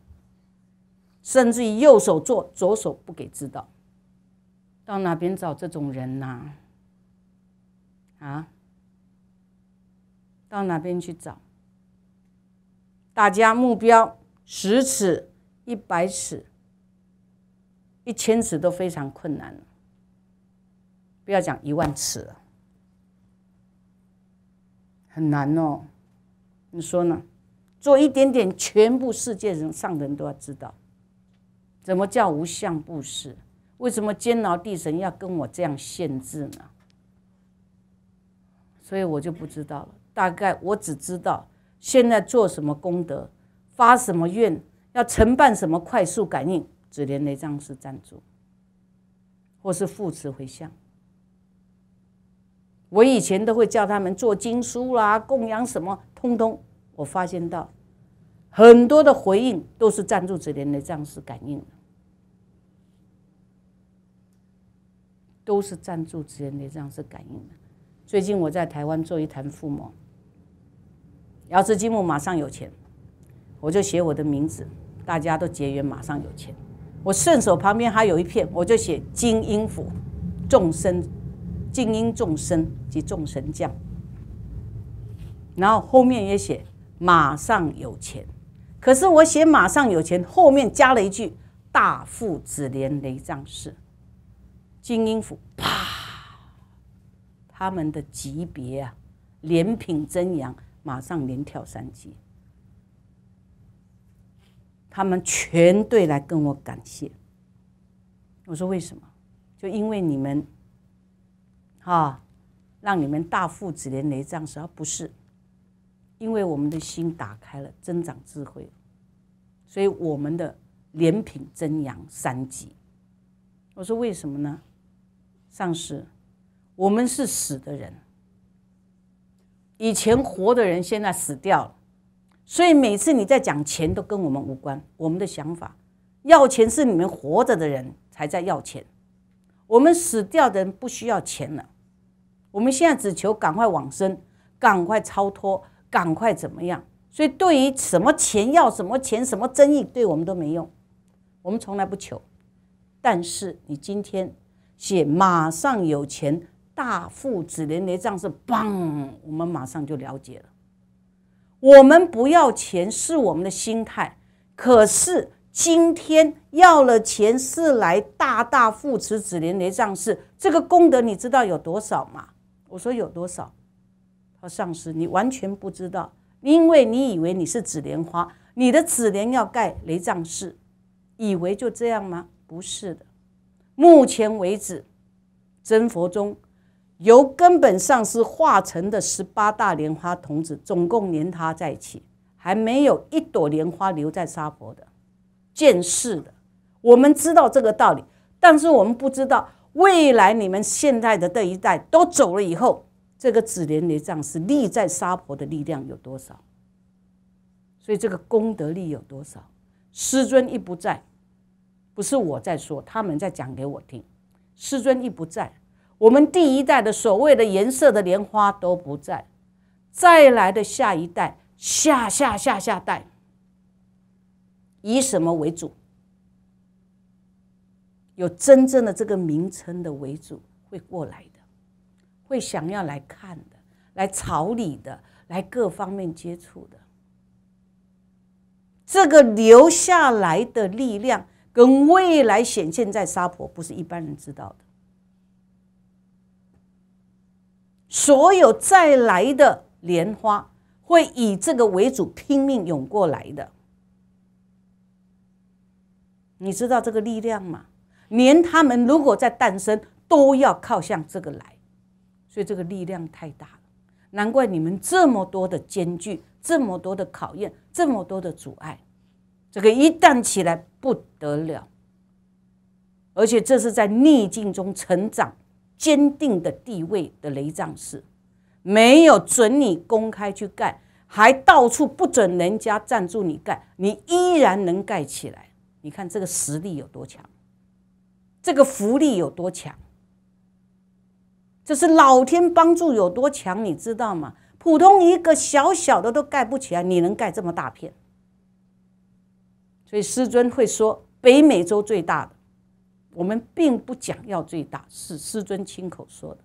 甚至于右手做，左手不给知道。到哪边找这种人呢？啊？到哪边去找？大家目标十尺、一百尺。一千次都非常困难不要讲一万次，了，很难哦。你说呢？做一点点，全部世界人上人都要知道，怎么叫无相布施？为什么监牢地神要跟我这样限制呢？所以我就不知道了。大概我只知道现在做什么功德，发什么愿，要承办什么快速感应。紫莲雷藏寺赞助，或是复持回向。我以前都会叫他们做经书啦、供养什么，通通我发现到很多的回应都是赞助紫莲雷藏是感应，都是赞助紫莲雷藏是感应的。最近我在台湾做一坛父母，摇支金木马上有钱，我就写我的名字，大家都结缘马上有钱。我顺手旁边还有一片，我就写“金英府众生，金英众生及众神将。”然后后面也写“马上有钱”，可是我写“马上有钱”后面加了一句“大富子连雷藏势，金英府啪”，他们的级别啊，连品增阳，马上连跳三级。他们全队来跟我感谢。我说为什么？就因为你们，啊，让你们大父子连雷战时而不是，因为我们的心打开了，增长智慧，所以我们的连品增阳三级。我说为什么呢？上师，我们是死的人，以前活的人现在死掉了。所以每次你在讲钱，都跟我们无关。我们的想法，要钱是你们活着的人才在要钱，我们死掉的人不需要钱了。我们现在只求赶快往生，赶快超脱，赶快怎么样？所以对于什么钱要什么钱什么争议，对我们都没用。我们从来不求。但是你今天写马上有钱，大富子连连涨，是嘣，我们马上就了解了。我们不要钱是我们的心态，可是今天要了钱是来大大扶持紫莲雷藏寺，这个功德你知道有多少吗？我说有多少？他上师，你完全不知道，因为你以为你是紫莲花，你的紫莲要盖雷藏寺，以为就这样吗？不是的，目前为止真佛宗。由根本上是化成的十八大莲花童子，总共连他在一起，还没有一朵莲花留在沙婆的见世的。我们知道这个道理，但是我们不知道未来你们现在的这一代都走了以后，这个紫莲雷藏是立在沙婆的力量有多少？所以这个功德力有多少？师尊一不在，不是我在说，他们在讲给我听。师尊一不在。我们第一代的所谓的颜色的莲花都不在，再来的下一代、下下下下代，以什么为主？有真正的这个名称的为主会过来的，会想要来看的，来朝礼的，来各方面接触的，这个留下来的力量跟未来显现在沙婆，不是一般人知道的。所有再来的莲花，会以这个为主拼命涌过来的。你知道这个力量吗？连他们如果在诞生，都要靠向这个来。所以这个力量太大了，难怪你们这么多的艰巨，这么多的考验，这么多的阻碍。这个一旦起来不得了，而且这是在逆境中成长。坚定的地位的雷藏寺，没有准你公开去盖，还到处不准人家赞助你盖，你依然能盖起来。你看这个实力有多强，这个福利有多强，这是老天帮助有多强，你知道吗？普通一个小小的都盖不起来，你能盖这么大片？所以师尊会说，北美洲最大的。我们并不讲要最大，是师尊亲口说的。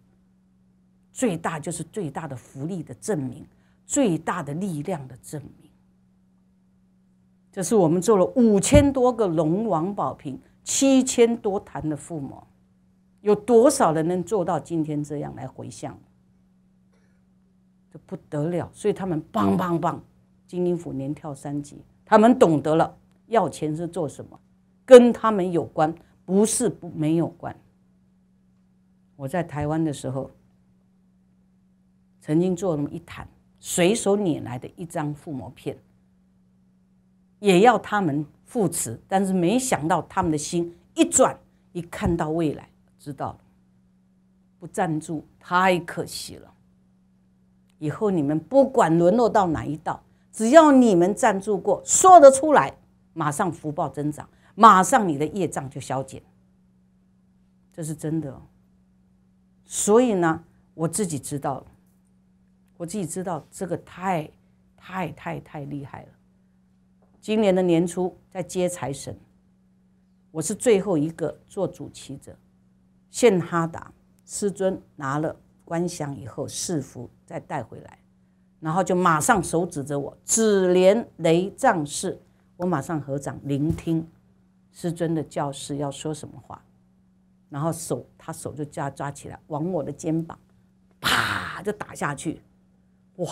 最大就是最大的福利的证明，最大的力量的证明。这是我们做了五千多个龙王宝瓶，七千多坛的覆膜，有多少人能做到今天这样来回向？这不得了！所以他们棒棒棒，金音府连跳三级。他们懂得了要钱是做什么，跟他们有关。不是不没有关。我在台湾的时候，曾经做那么一坛随手捻来的一张附魔片，也要他们扶持，但是没想到他们的心一转，一看到未来，知道不赞助太可惜了。以后你们不管沦落到哪一道，只要你们赞助过，说得出来，马上福报增长。马上你的业障就消减，这是真的。所以呢，我自己知道我自己知道这个太太太太厉害了。今年的年初在接财神，我是最后一个做主持者。献哈达师尊拿了观想以后，赐福再带回来，然后就马上手指着我，指连雷藏式，我马上合掌聆听。师尊的教室要说什么话？然后手他手就抓抓起来，往我的肩膀啪就打下去。哇！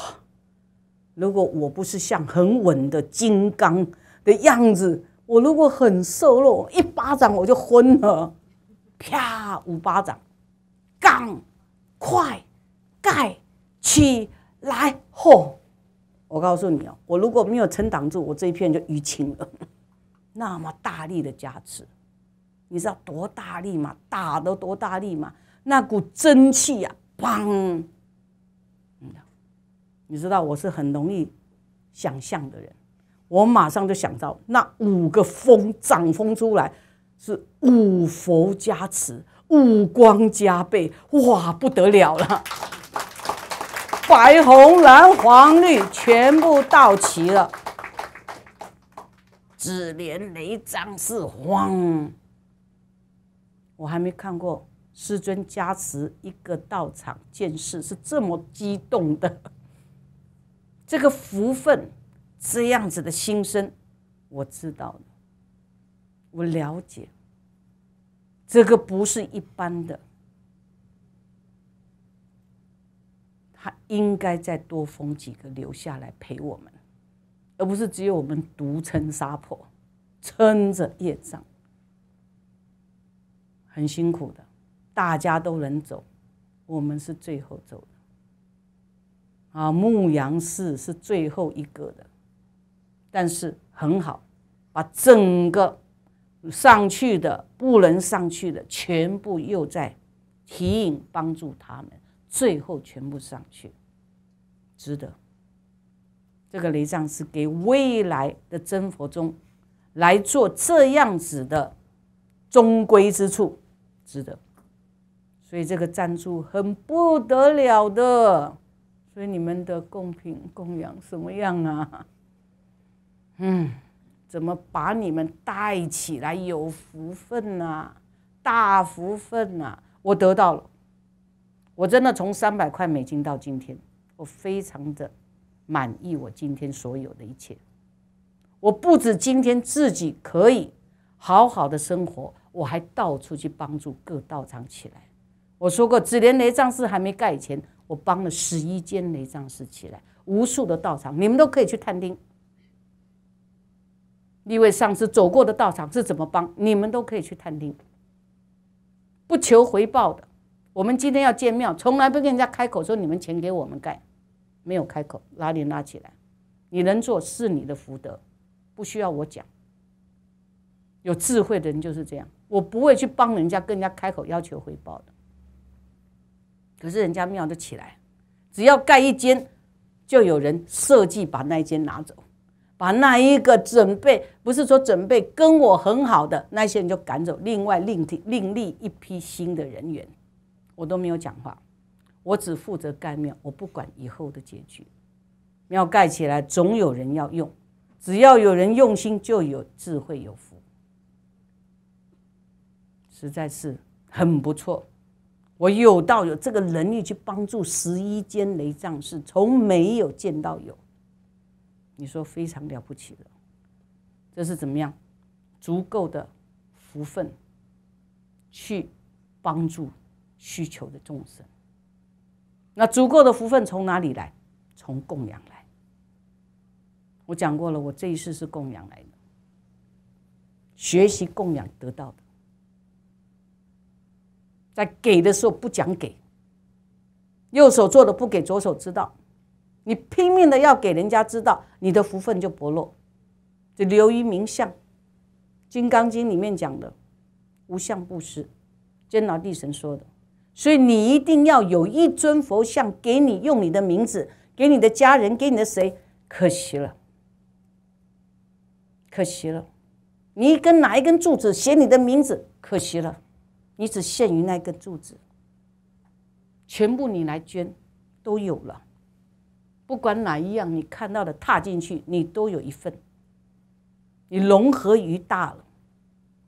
如果我不是像很稳的金刚的样子，我如果很瘦弱，一巴掌我就昏了。啪，五巴掌，刚、快、盖起来！嚯！我告诉你哦，我如果没有撑挡住，我这一片就淤青了。那么大力的加持，你知道多大力吗？打的多大力吗？那股真气啊，砰！你知道我是很容易想象的人，我马上就想到那五个风掌风出来是五佛加持，五光加倍，哇，不得了了！白、红、蓝、黄、绿，全部到齐了。只连雷张是慌，我还没看过师尊加持一个道场见世是这么激动的，这个福分这样子的心声，我知道了，我了解，这个不是一般的，他应该再多封几个留下来陪我们。而不是只有我们独撑沙坡，撑着业障，很辛苦的，大家都能走，我们是最后走的。啊，牧羊士是最后一个的，但是很好，把整个上去的、不能上去的，全部又在提引帮助他们，最后全部上去，值得。这个雷藏是给未来的真佛宗来做这样子的终归之处，值得。所以这个赞助很不得了的。所以你们的贡品供养什么样啊？*laughs* 嗯，怎么把你们带起来？有福分呐，大福分呐！我得到了，我真的从三百块美金到今天，我非常的。满意我今天所有的一切，我不止今天自己可以好好的生活，我还到处去帮助各道场起来。我说过，紫莲雷藏寺还没盖以前，我帮了十一间雷藏寺起来，无数的道场，你们都可以去探听，因为上司走过的道场是怎么帮，你们都可以去探听。不求回报的，我们今天要建庙，从来不跟人家开口说你们钱给我们盖。没有开口，拉链拉起来，你能做是你的福德，不需要我讲。有智慧的人就是这样，我不会去帮人家跟人家开口要求回报的。可是人家庙就起来，只要盖一间，就有人设计把那一间拿走，把那一个准备不是说准备跟我很好的那些人就赶走，另外另另立一批新的人员，我都没有讲话。我只负责盖庙，我不管以后的结局。庙盖起来，总有人要用。只要有人用心，就有智慧，有福，实在是很不错。我有到有这个能力去帮助十一间雷藏寺，从没有见到有。你说非常了不起了，这是怎么样？足够的福分去帮助需求的众生。那足够的福分从哪里来？从供养来。我讲过了，我这一世是供养来的，学习供养得到的。在给的时候不讲给，右手做的不给，左手知道。你拼命的要给人家知道，你的福分就薄弱，就流于名相。《金刚经》里面讲的“无相布施”，坚牢地神说的。所以你一定要有一尊佛像，给你用你的名字，给你的家人，给你的谁？可惜了，可惜了。你一根哪一根柱子写你的名字？可惜了，你只限于那根柱子。全部你来捐，都有了。不管哪一样你看到的踏进去，你都有一份。你融合于大了，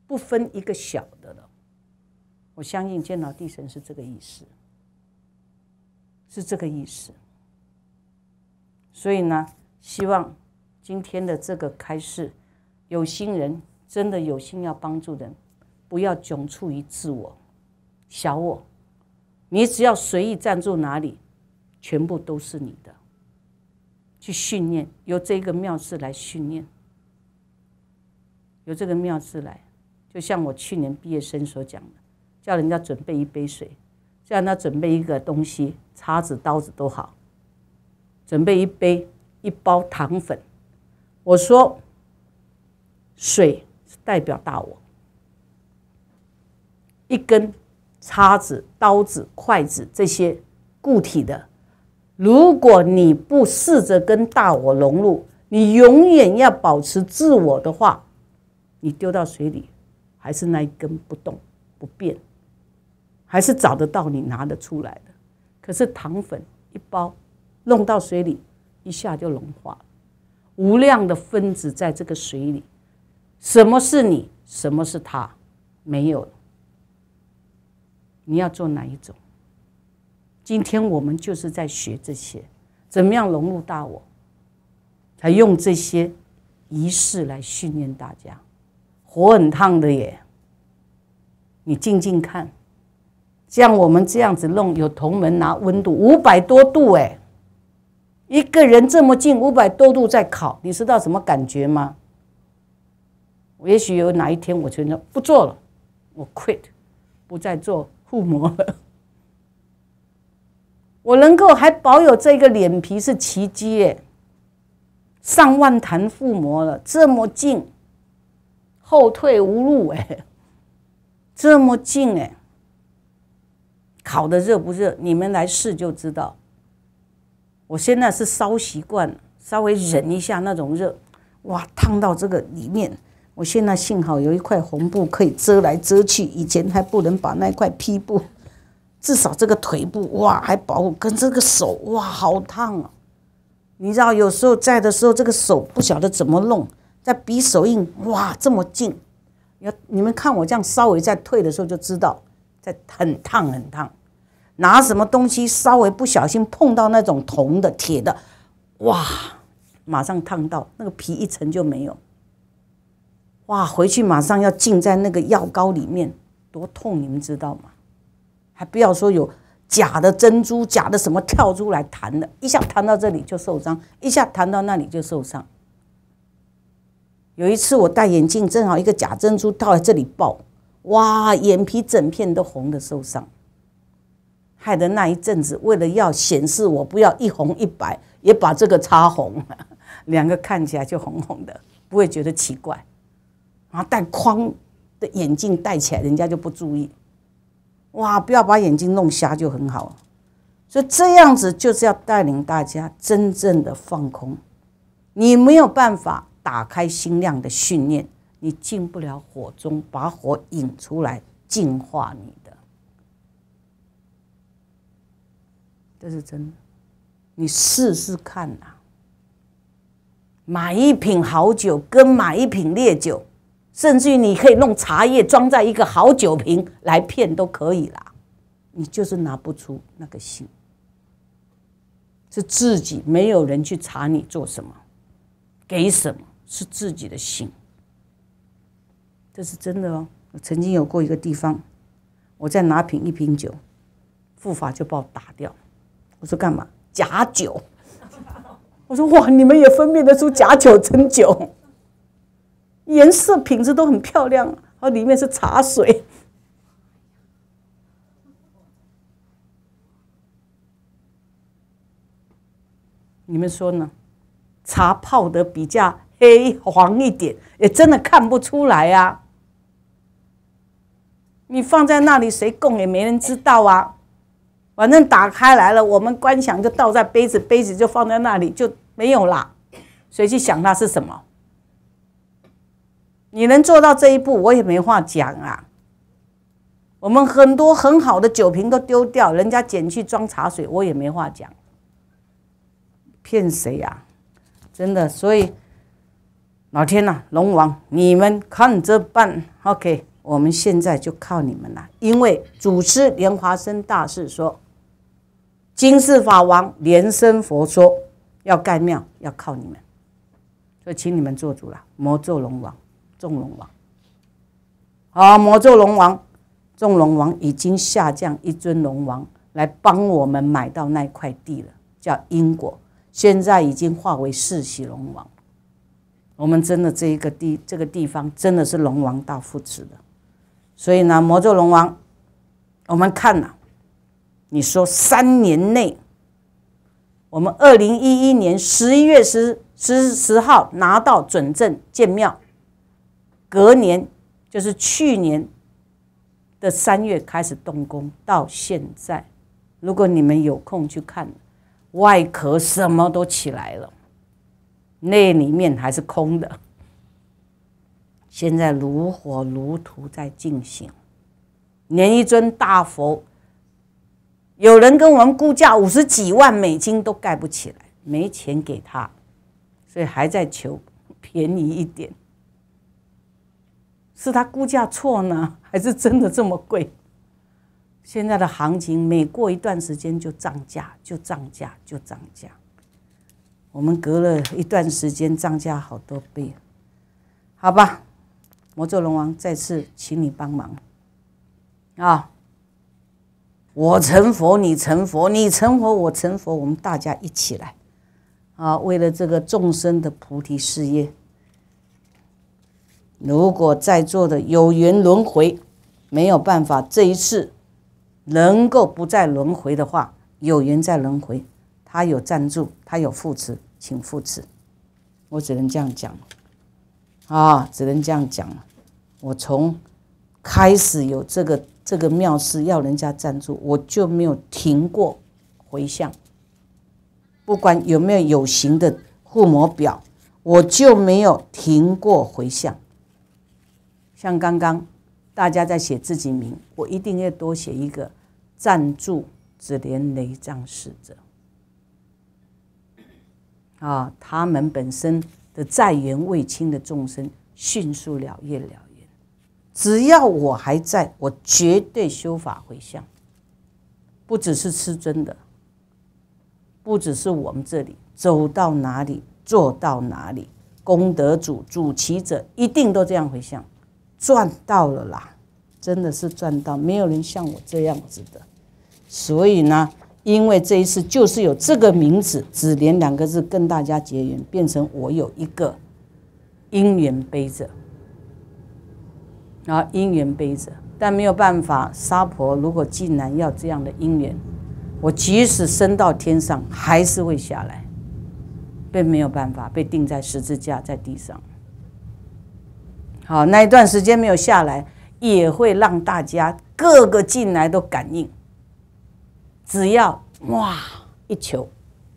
不分一个小的了。我相信见到地神是这个意思，是这个意思。所以呢，希望今天的这个开示，有心人真的有心要帮助人，不要窘处于自我、小我。你只要随意站住哪里，全部都是你的。去训练，由这个妙字来训练，由这个妙字来，就像我去年毕业生所讲的。叫人家准备一杯水，叫人家准备一个东西，叉子、刀子都好，准备一杯、一包糖粉。我说，水是代表大我，一根叉子、刀子、筷子这些固体的，如果你不试着跟大我融入，你永远要保持自我的话，你丢到水里还是那一根不动不变。还是找得到，你拿得出来的。可是糖粉一包，弄到水里，一下就融化了。无量的分子在这个水里，什么是你，什么是它，没有了。你要做哪一种？今天我们就是在学这些，怎么样融入大我，才用这些仪式来训练大家。火很烫的耶，你静静看。像我们这样子弄，有同门拿温度五百多度哎，一个人这么近五百多度在烤，你知道什么感觉吗？我也许有哪一天，我觉得不做了，我 quit，不再做护膜了。*laughs* 我能够还保有这个脸皮是奇迹哎，上万坛覆膜了这么近，后退无路哎，这么近哎。好的热不热？你们来试就知道。我现在是烧习惯，稍微忍一下那种热，哇，烫到这个里面。我现在幸好有一块红布可以遮来遮去，以前还不能把那块披布，至少这个腿部哇还保护，跟这个手哇好烫哦。你知道有时候在的时候，这个手不晓得怎么弄，在比手印哇这么近。要你们看我这样稍微在退的时候就知道，在很烫很烫。拿什么东西稍微不小心碰到那种铜的、铁的，哇，马上烫到那个皮一层就没有。哇，回去马上要浸在那个药膏里面，多痛，你们知道吗？还不要说有假的珍珠、假的什么跳出来弹的，一下弹到这里就受伤，一下弹到那里就受伤。有一次我戴眼镜，正好一个假珍珠到这里爆，哇，眼皮整片都红的受伤。害的那一阵子，为了要显示我不要一红一白，也把这个擦红，*laughs* 两个看起来就红红的，不会觉得奇怪。啊，戴框的眼镜戴起来，人家就不注意。哇，不要把眼睛弄瞎就很好。所以这样子就是要带领大家真正的放空。你没有办法打开心量的训练，你进不了火中，把火引出来净化你。这是真的，你试试看啊！买一瓶好酒跟买一瓶劣酒，甚至于你可以弄茶叶装在一个好酒瓶来骗都可以啦。你就是拿不出那个心，是自己没有人去查你做什么，给什么，是自己的心。这是真的哦。我曾经有过一个地方，我在拿瓶一瓶酒，护法就把我打掉。我说干嘛假酒？我说哇，你们也分辨得出假酒真酒？颜色品质都很漂亮，哦，里面是茶水。你们说呢？茶泡的比较黑黄一点，也真的看不出来啊。你放在那里，谁供也没人知道啊。反正打开来了，我们观想就倒在杯子，杯子就放在那里就没有啦。谁去想它是什么？你能做到这一步，我也没话讲啊。我们很多很好的酒瓶都丢掉，人家捡去装茶水，我也没话讲。骗谁呀？真的，所以老天呐，龙王，你们看着办，OK。我们现在就靠你们了，因为主持莲华生大士说：“今世法王莲生佛说，要盖庙要靠你们，所以请你们做主了。魔咒龙王众龙王，好，魔咒龙王众龙王已经下降一尊龙王来帮我们买到那块地了，叫因果，现在已经化为世袭龙王。我们真的这一个地这个地方真的是龙王大扶持的。”所以呢，魔咒龙王，我们看了，你说三年内，我们二零一一年十一月十十十号拿到准证建庙，隔年就是去年的三月开始动工，到现在，如果你们有空去看，外壳什么都起来了，那里面还是空的。现在如火如荼在进行，连一尊大佛，有人跟我们估价五十几万美金都盖不起来，没钱给他，所以还在求便宜一点。是他估价错呢，还是真的这么贵？现在的行情每过一段时间就涨价，就涨价，就涨价。我们隔了一段时间涨价好多倍，好吧？魔咒龙王，再次请你帮忙啊！我成佛，你成佛，你成佛，我成佛，我们大家一起来啊！为了这个众生的菩提事业，如果在座的有缘轮回没有办法，这一次能够不再轮回的话，有缘再轮回，他有赞助，他有扶持，请扶持，我只能这样讲了啊！只能这样讲了。我从开始有这个这个庙是要人家赞助，我就没有停过回向，不管有没有有形的护摩表，我就没有停过回向。像刚刚大家在写自己名，我一定要多写一个赞助紫莲雷藏使者，啊，他们本身的在缘未清的众生，迅速了业了。只要我还在我绝对修法回向，不只是吃真的，不只是我们这里走到哪里做到哪里，功德主主祈者一定都这样回向，赚到了啦！真的是赚到，没有人像我这样子的。所以呢，因为这一次就是有这个名字“只连”两个字跟大家结缘，变成我有一个姻缘背着。然后姻缘背着，但没有办法。沙婆如果竟然要这样的姻缘，我即使升到天上，还是会下来，被没有办法被钉在十字架在地上。好，那一段时间没有下来，也会让大家个个进来都感应。只要哇一球，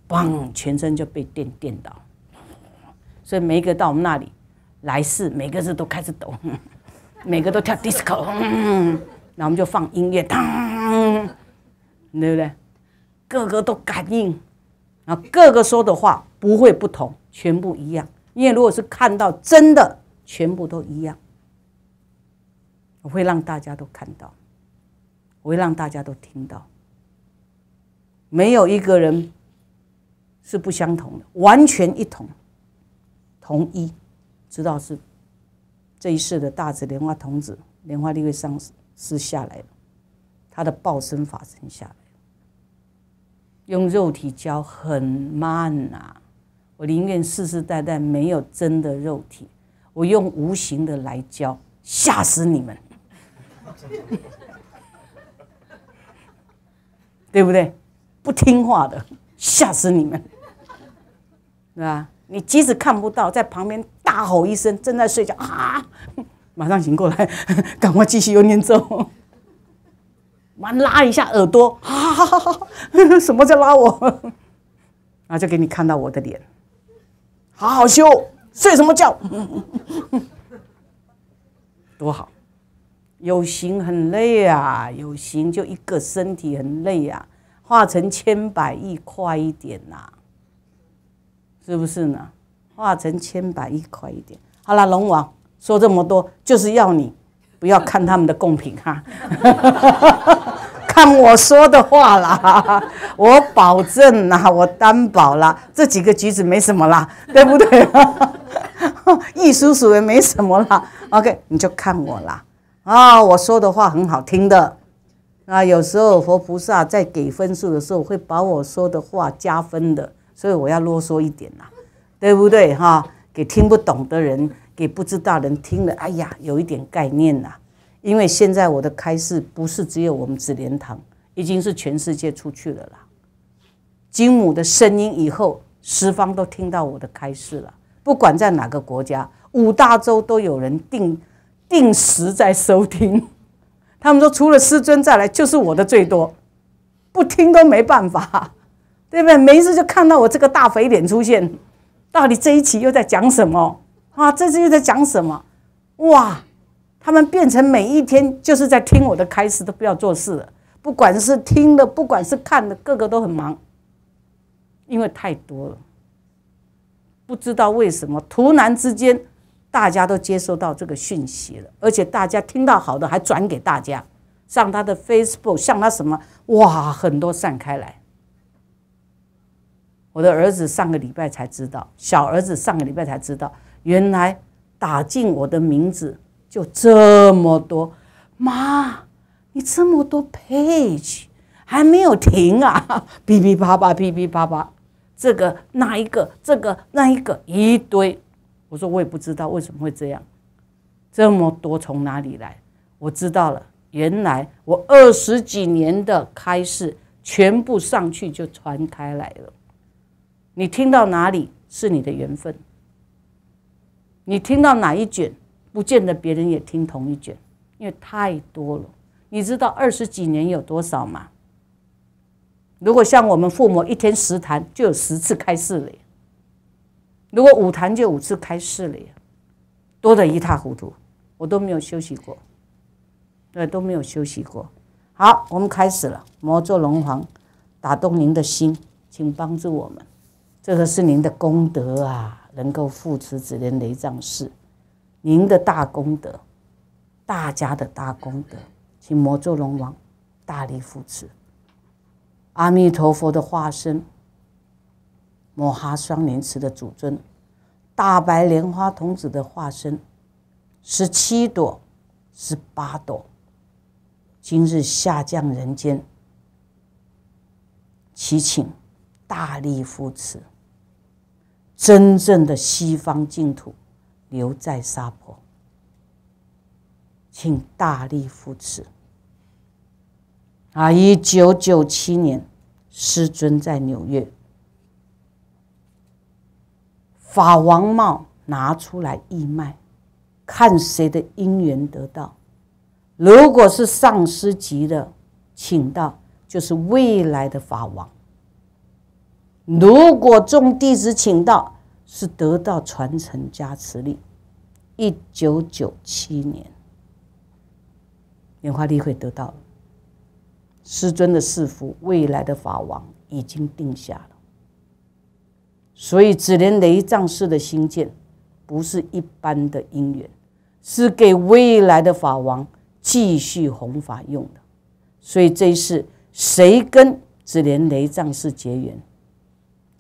嘣，全身就被电电到。所以每一个到我们那里，来世每个人都开始抖。每个都跳 disco，那我们就放音乐，当，对不对？个个都感应，然后个个说的话不会不同，全部一样。因为如果是看到真的，全部都一样，我会让大家都看到，我会让大家都听到，没有一个人是不相同的，完全一统，同一，知道是？这一世的大智莲花童子莲花地位上是下来了，他的报身法身下来，用肉体教很慢啊！我宁愿世世代代没有真的肉体，我用无形的来教，吓死你们，*laughs* 对不对？不听话的，吓死你们，对 *laughs* 吧？你即使看不到，在旁边。大吼一声，正在睡觉啊！*laughs* 马上醒过来，*laughs* 赶快继续又念咒。完拉一下耳朵啊！*laughs* 什么在拉我？然后就给你看到我的脸。好好修，睡什么觉？多好！有形很累啊，有形就一个身体很累啊。化成千百亿，快一点呐！是不是呢？化成千百亿块一点，好了，龙王说这么多就是要你不要看他们的贡品哈，*laughs* 看我说的话啦。我保证啦，我担保啦，这几个橘子没什么啦，对不对？一 *laughs* 叔叔也没什么啦。OK，你就看我啦。啊，我说的话很好听的。啊，有时候佛菩萨在给分数的时候会把我说的话加分的，所以我要啰嗦一点啦。对不对哈？给听不懂的人，给不知道人听了，哎呀，有一点概念了。因为现在我的开示不是只有我们紫莲堂，已经是全世界出去了啦。金母的声音以后，十方都听到我的开示了。不管在哪个国家，五大洲都有人定定时在收听。他们说，除了师尊再来，就是我的最多。不听都没办法，对不对？没事就看到我这个大肥脸出现。到底这一期又在讲什么啊？这次又在讲什么？哇！他们变成每一天就是在听我的开始，都不要做事了。不管是听的，不管是看的，个个都很忙，因为太多了。不知道为什么，突然之间大家都接收到这个讯息了，而且大家听到好的还转给大家，上他的 Facebook，向他什么？哇，很多散开来。我的儿子上个礼拜才知道，小儿子上个礼拜才知道，原来打进我的名字就这么多。妈，你这么多 page 还没有停啊？噼噼啪啪，噼噼啪啪，这个那一个，这个那一个，一堆。我说我也不知道为什么会这样，这么多从哪里来？我知道了，原来我二十几年的开示全部上去就传开来了。你听到哪里是你的缘分？你听到哪一卷，不见得别人也听同一卷，因为太多了。你知道二十几年有多少吗？如果像我们父母一天十坛，就有十次开示了如果五坛，就五次开示了多得一塌糊涂，我都没有休息过，对，都没有休息过。好，我们开始了。魔咒龙皇打动您的心，请帮助我们。这个是您的功德啊！能够父持子怜雷藏寺，您的大功德，大家的大功德，请魔咒龙王大力扶持。阿弥陀佛的化身，摩哈双莲池的主尊，大白莲花童子的化身，十七朵、十八朵，今日下降人间，祈请大力扶持。真正的西方净土留在沙婆，请大力扶持啊！一九九七年，师尊在纽约，法王帽拿出来义卖，看谁的因缘得到。如果是上师级的，请到就是未来的法王。如果众弟子请到，是得到传承加持力。一九九七年，莲花地会得到了师尊的世福，未来的法王已经定下了。所以，只连雷藏寺的兴建不是一般的因缘，是给未来的法王继续弘法用的。所以，这次谁跟只连雷藏寺结缘？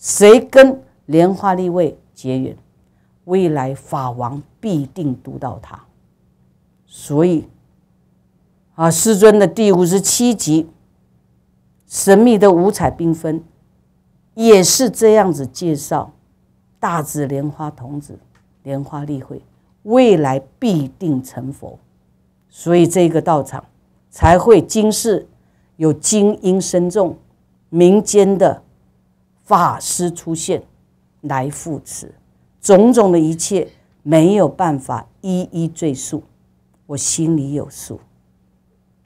谁跟莲花立位结缘，未来法王必定读到他。所以，啊，师尊的第五十七集《神秘的五彩缤纷》也是这样子介绍：大智莲花童子、莲花立会，未来必定成佛。所以，这个道场才会今世有精英深重，民间的。法师出现，来复持种种的一切，没有办法一一赘述，我心里有数。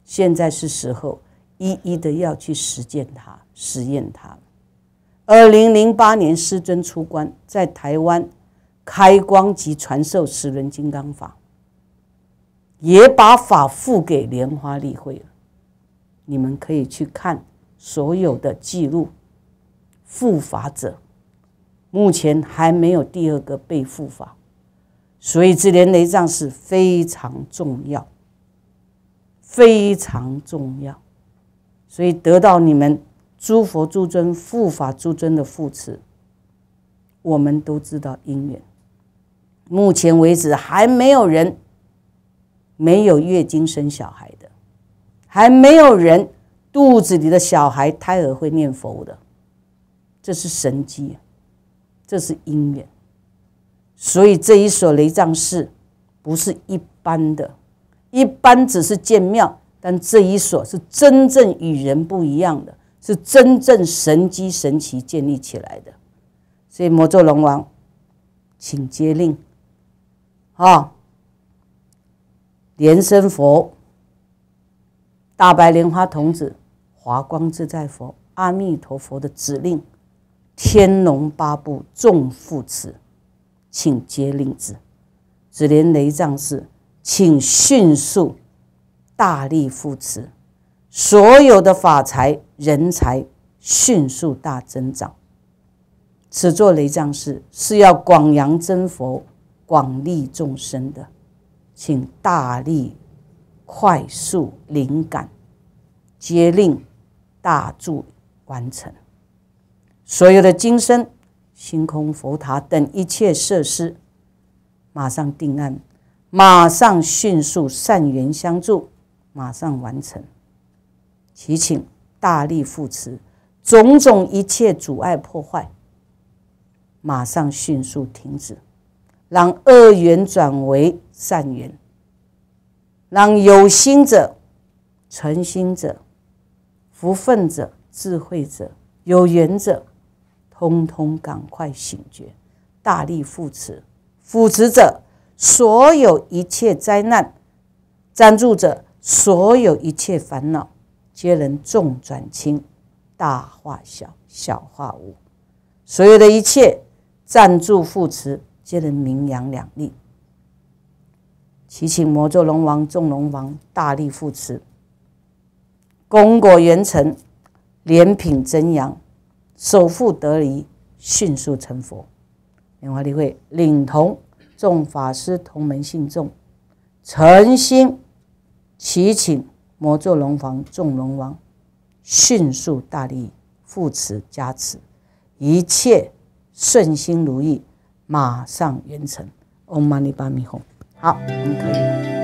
现在是时候一一的要去实践它、实验它二零零八年，师尊出关，在台湾开光及传授十轮金刚法，也把法付给莲花立会了。你们可以去看所有的记录。复法者，目前还没有第二个被复法，所以这连雷藏是非常重要，非常重要。所以得到你们诸佛诸尊护法诸尊的护持，我们都知道因缘。目前为止，还没有人没有月经生小孩的，还没有人肚子里的小孩胎儿会念佛的。这是神机，这是因缘，所以这一所雷藏寺不是一般的，一般只是建庙，但这一所是真正与人不一样的是真正神机神奇建立起来的。所以魔咒龙王，请接令啊！莲生佛、大白莲花童子、华光自在佛、阿弥陀佛的指令。天龙八部众父词，请接令子，只连雷藏寺，请迅速大力扶持，所有的法财人才迅速大增长。此座雷藏寺是要广扬真佛，广利众生的，请大力快速灵感接令，大助完成。所有的金身、星空佛塔等一切设施，马上定案，马上迅速善缘相助，马上完成。祈请大力扶持，种种一切阻碍破坏，马上迅速停止，让恶缘转为善缘，让有心者、诚心者、福分者、智慧者、有缘者。通通赶快醒觉，大力扶持，扶持者所有一切灾难，赞助者所有一切烦恼，皆能重转轻，大化小，小化无，所有的一切赞助扶持，皆能名扬两利。祈请魔咒龙王众龙王大力扶持，功果圆成，连品增阳。首富得力，迅速成佛。莲花会领同众法师同门信众，诚心祈请魔咒龙皇众龙王，迅速大力护持加持，一切顺心如意，马上圆成。唵嘛呢叭咪吽。好，我们可以。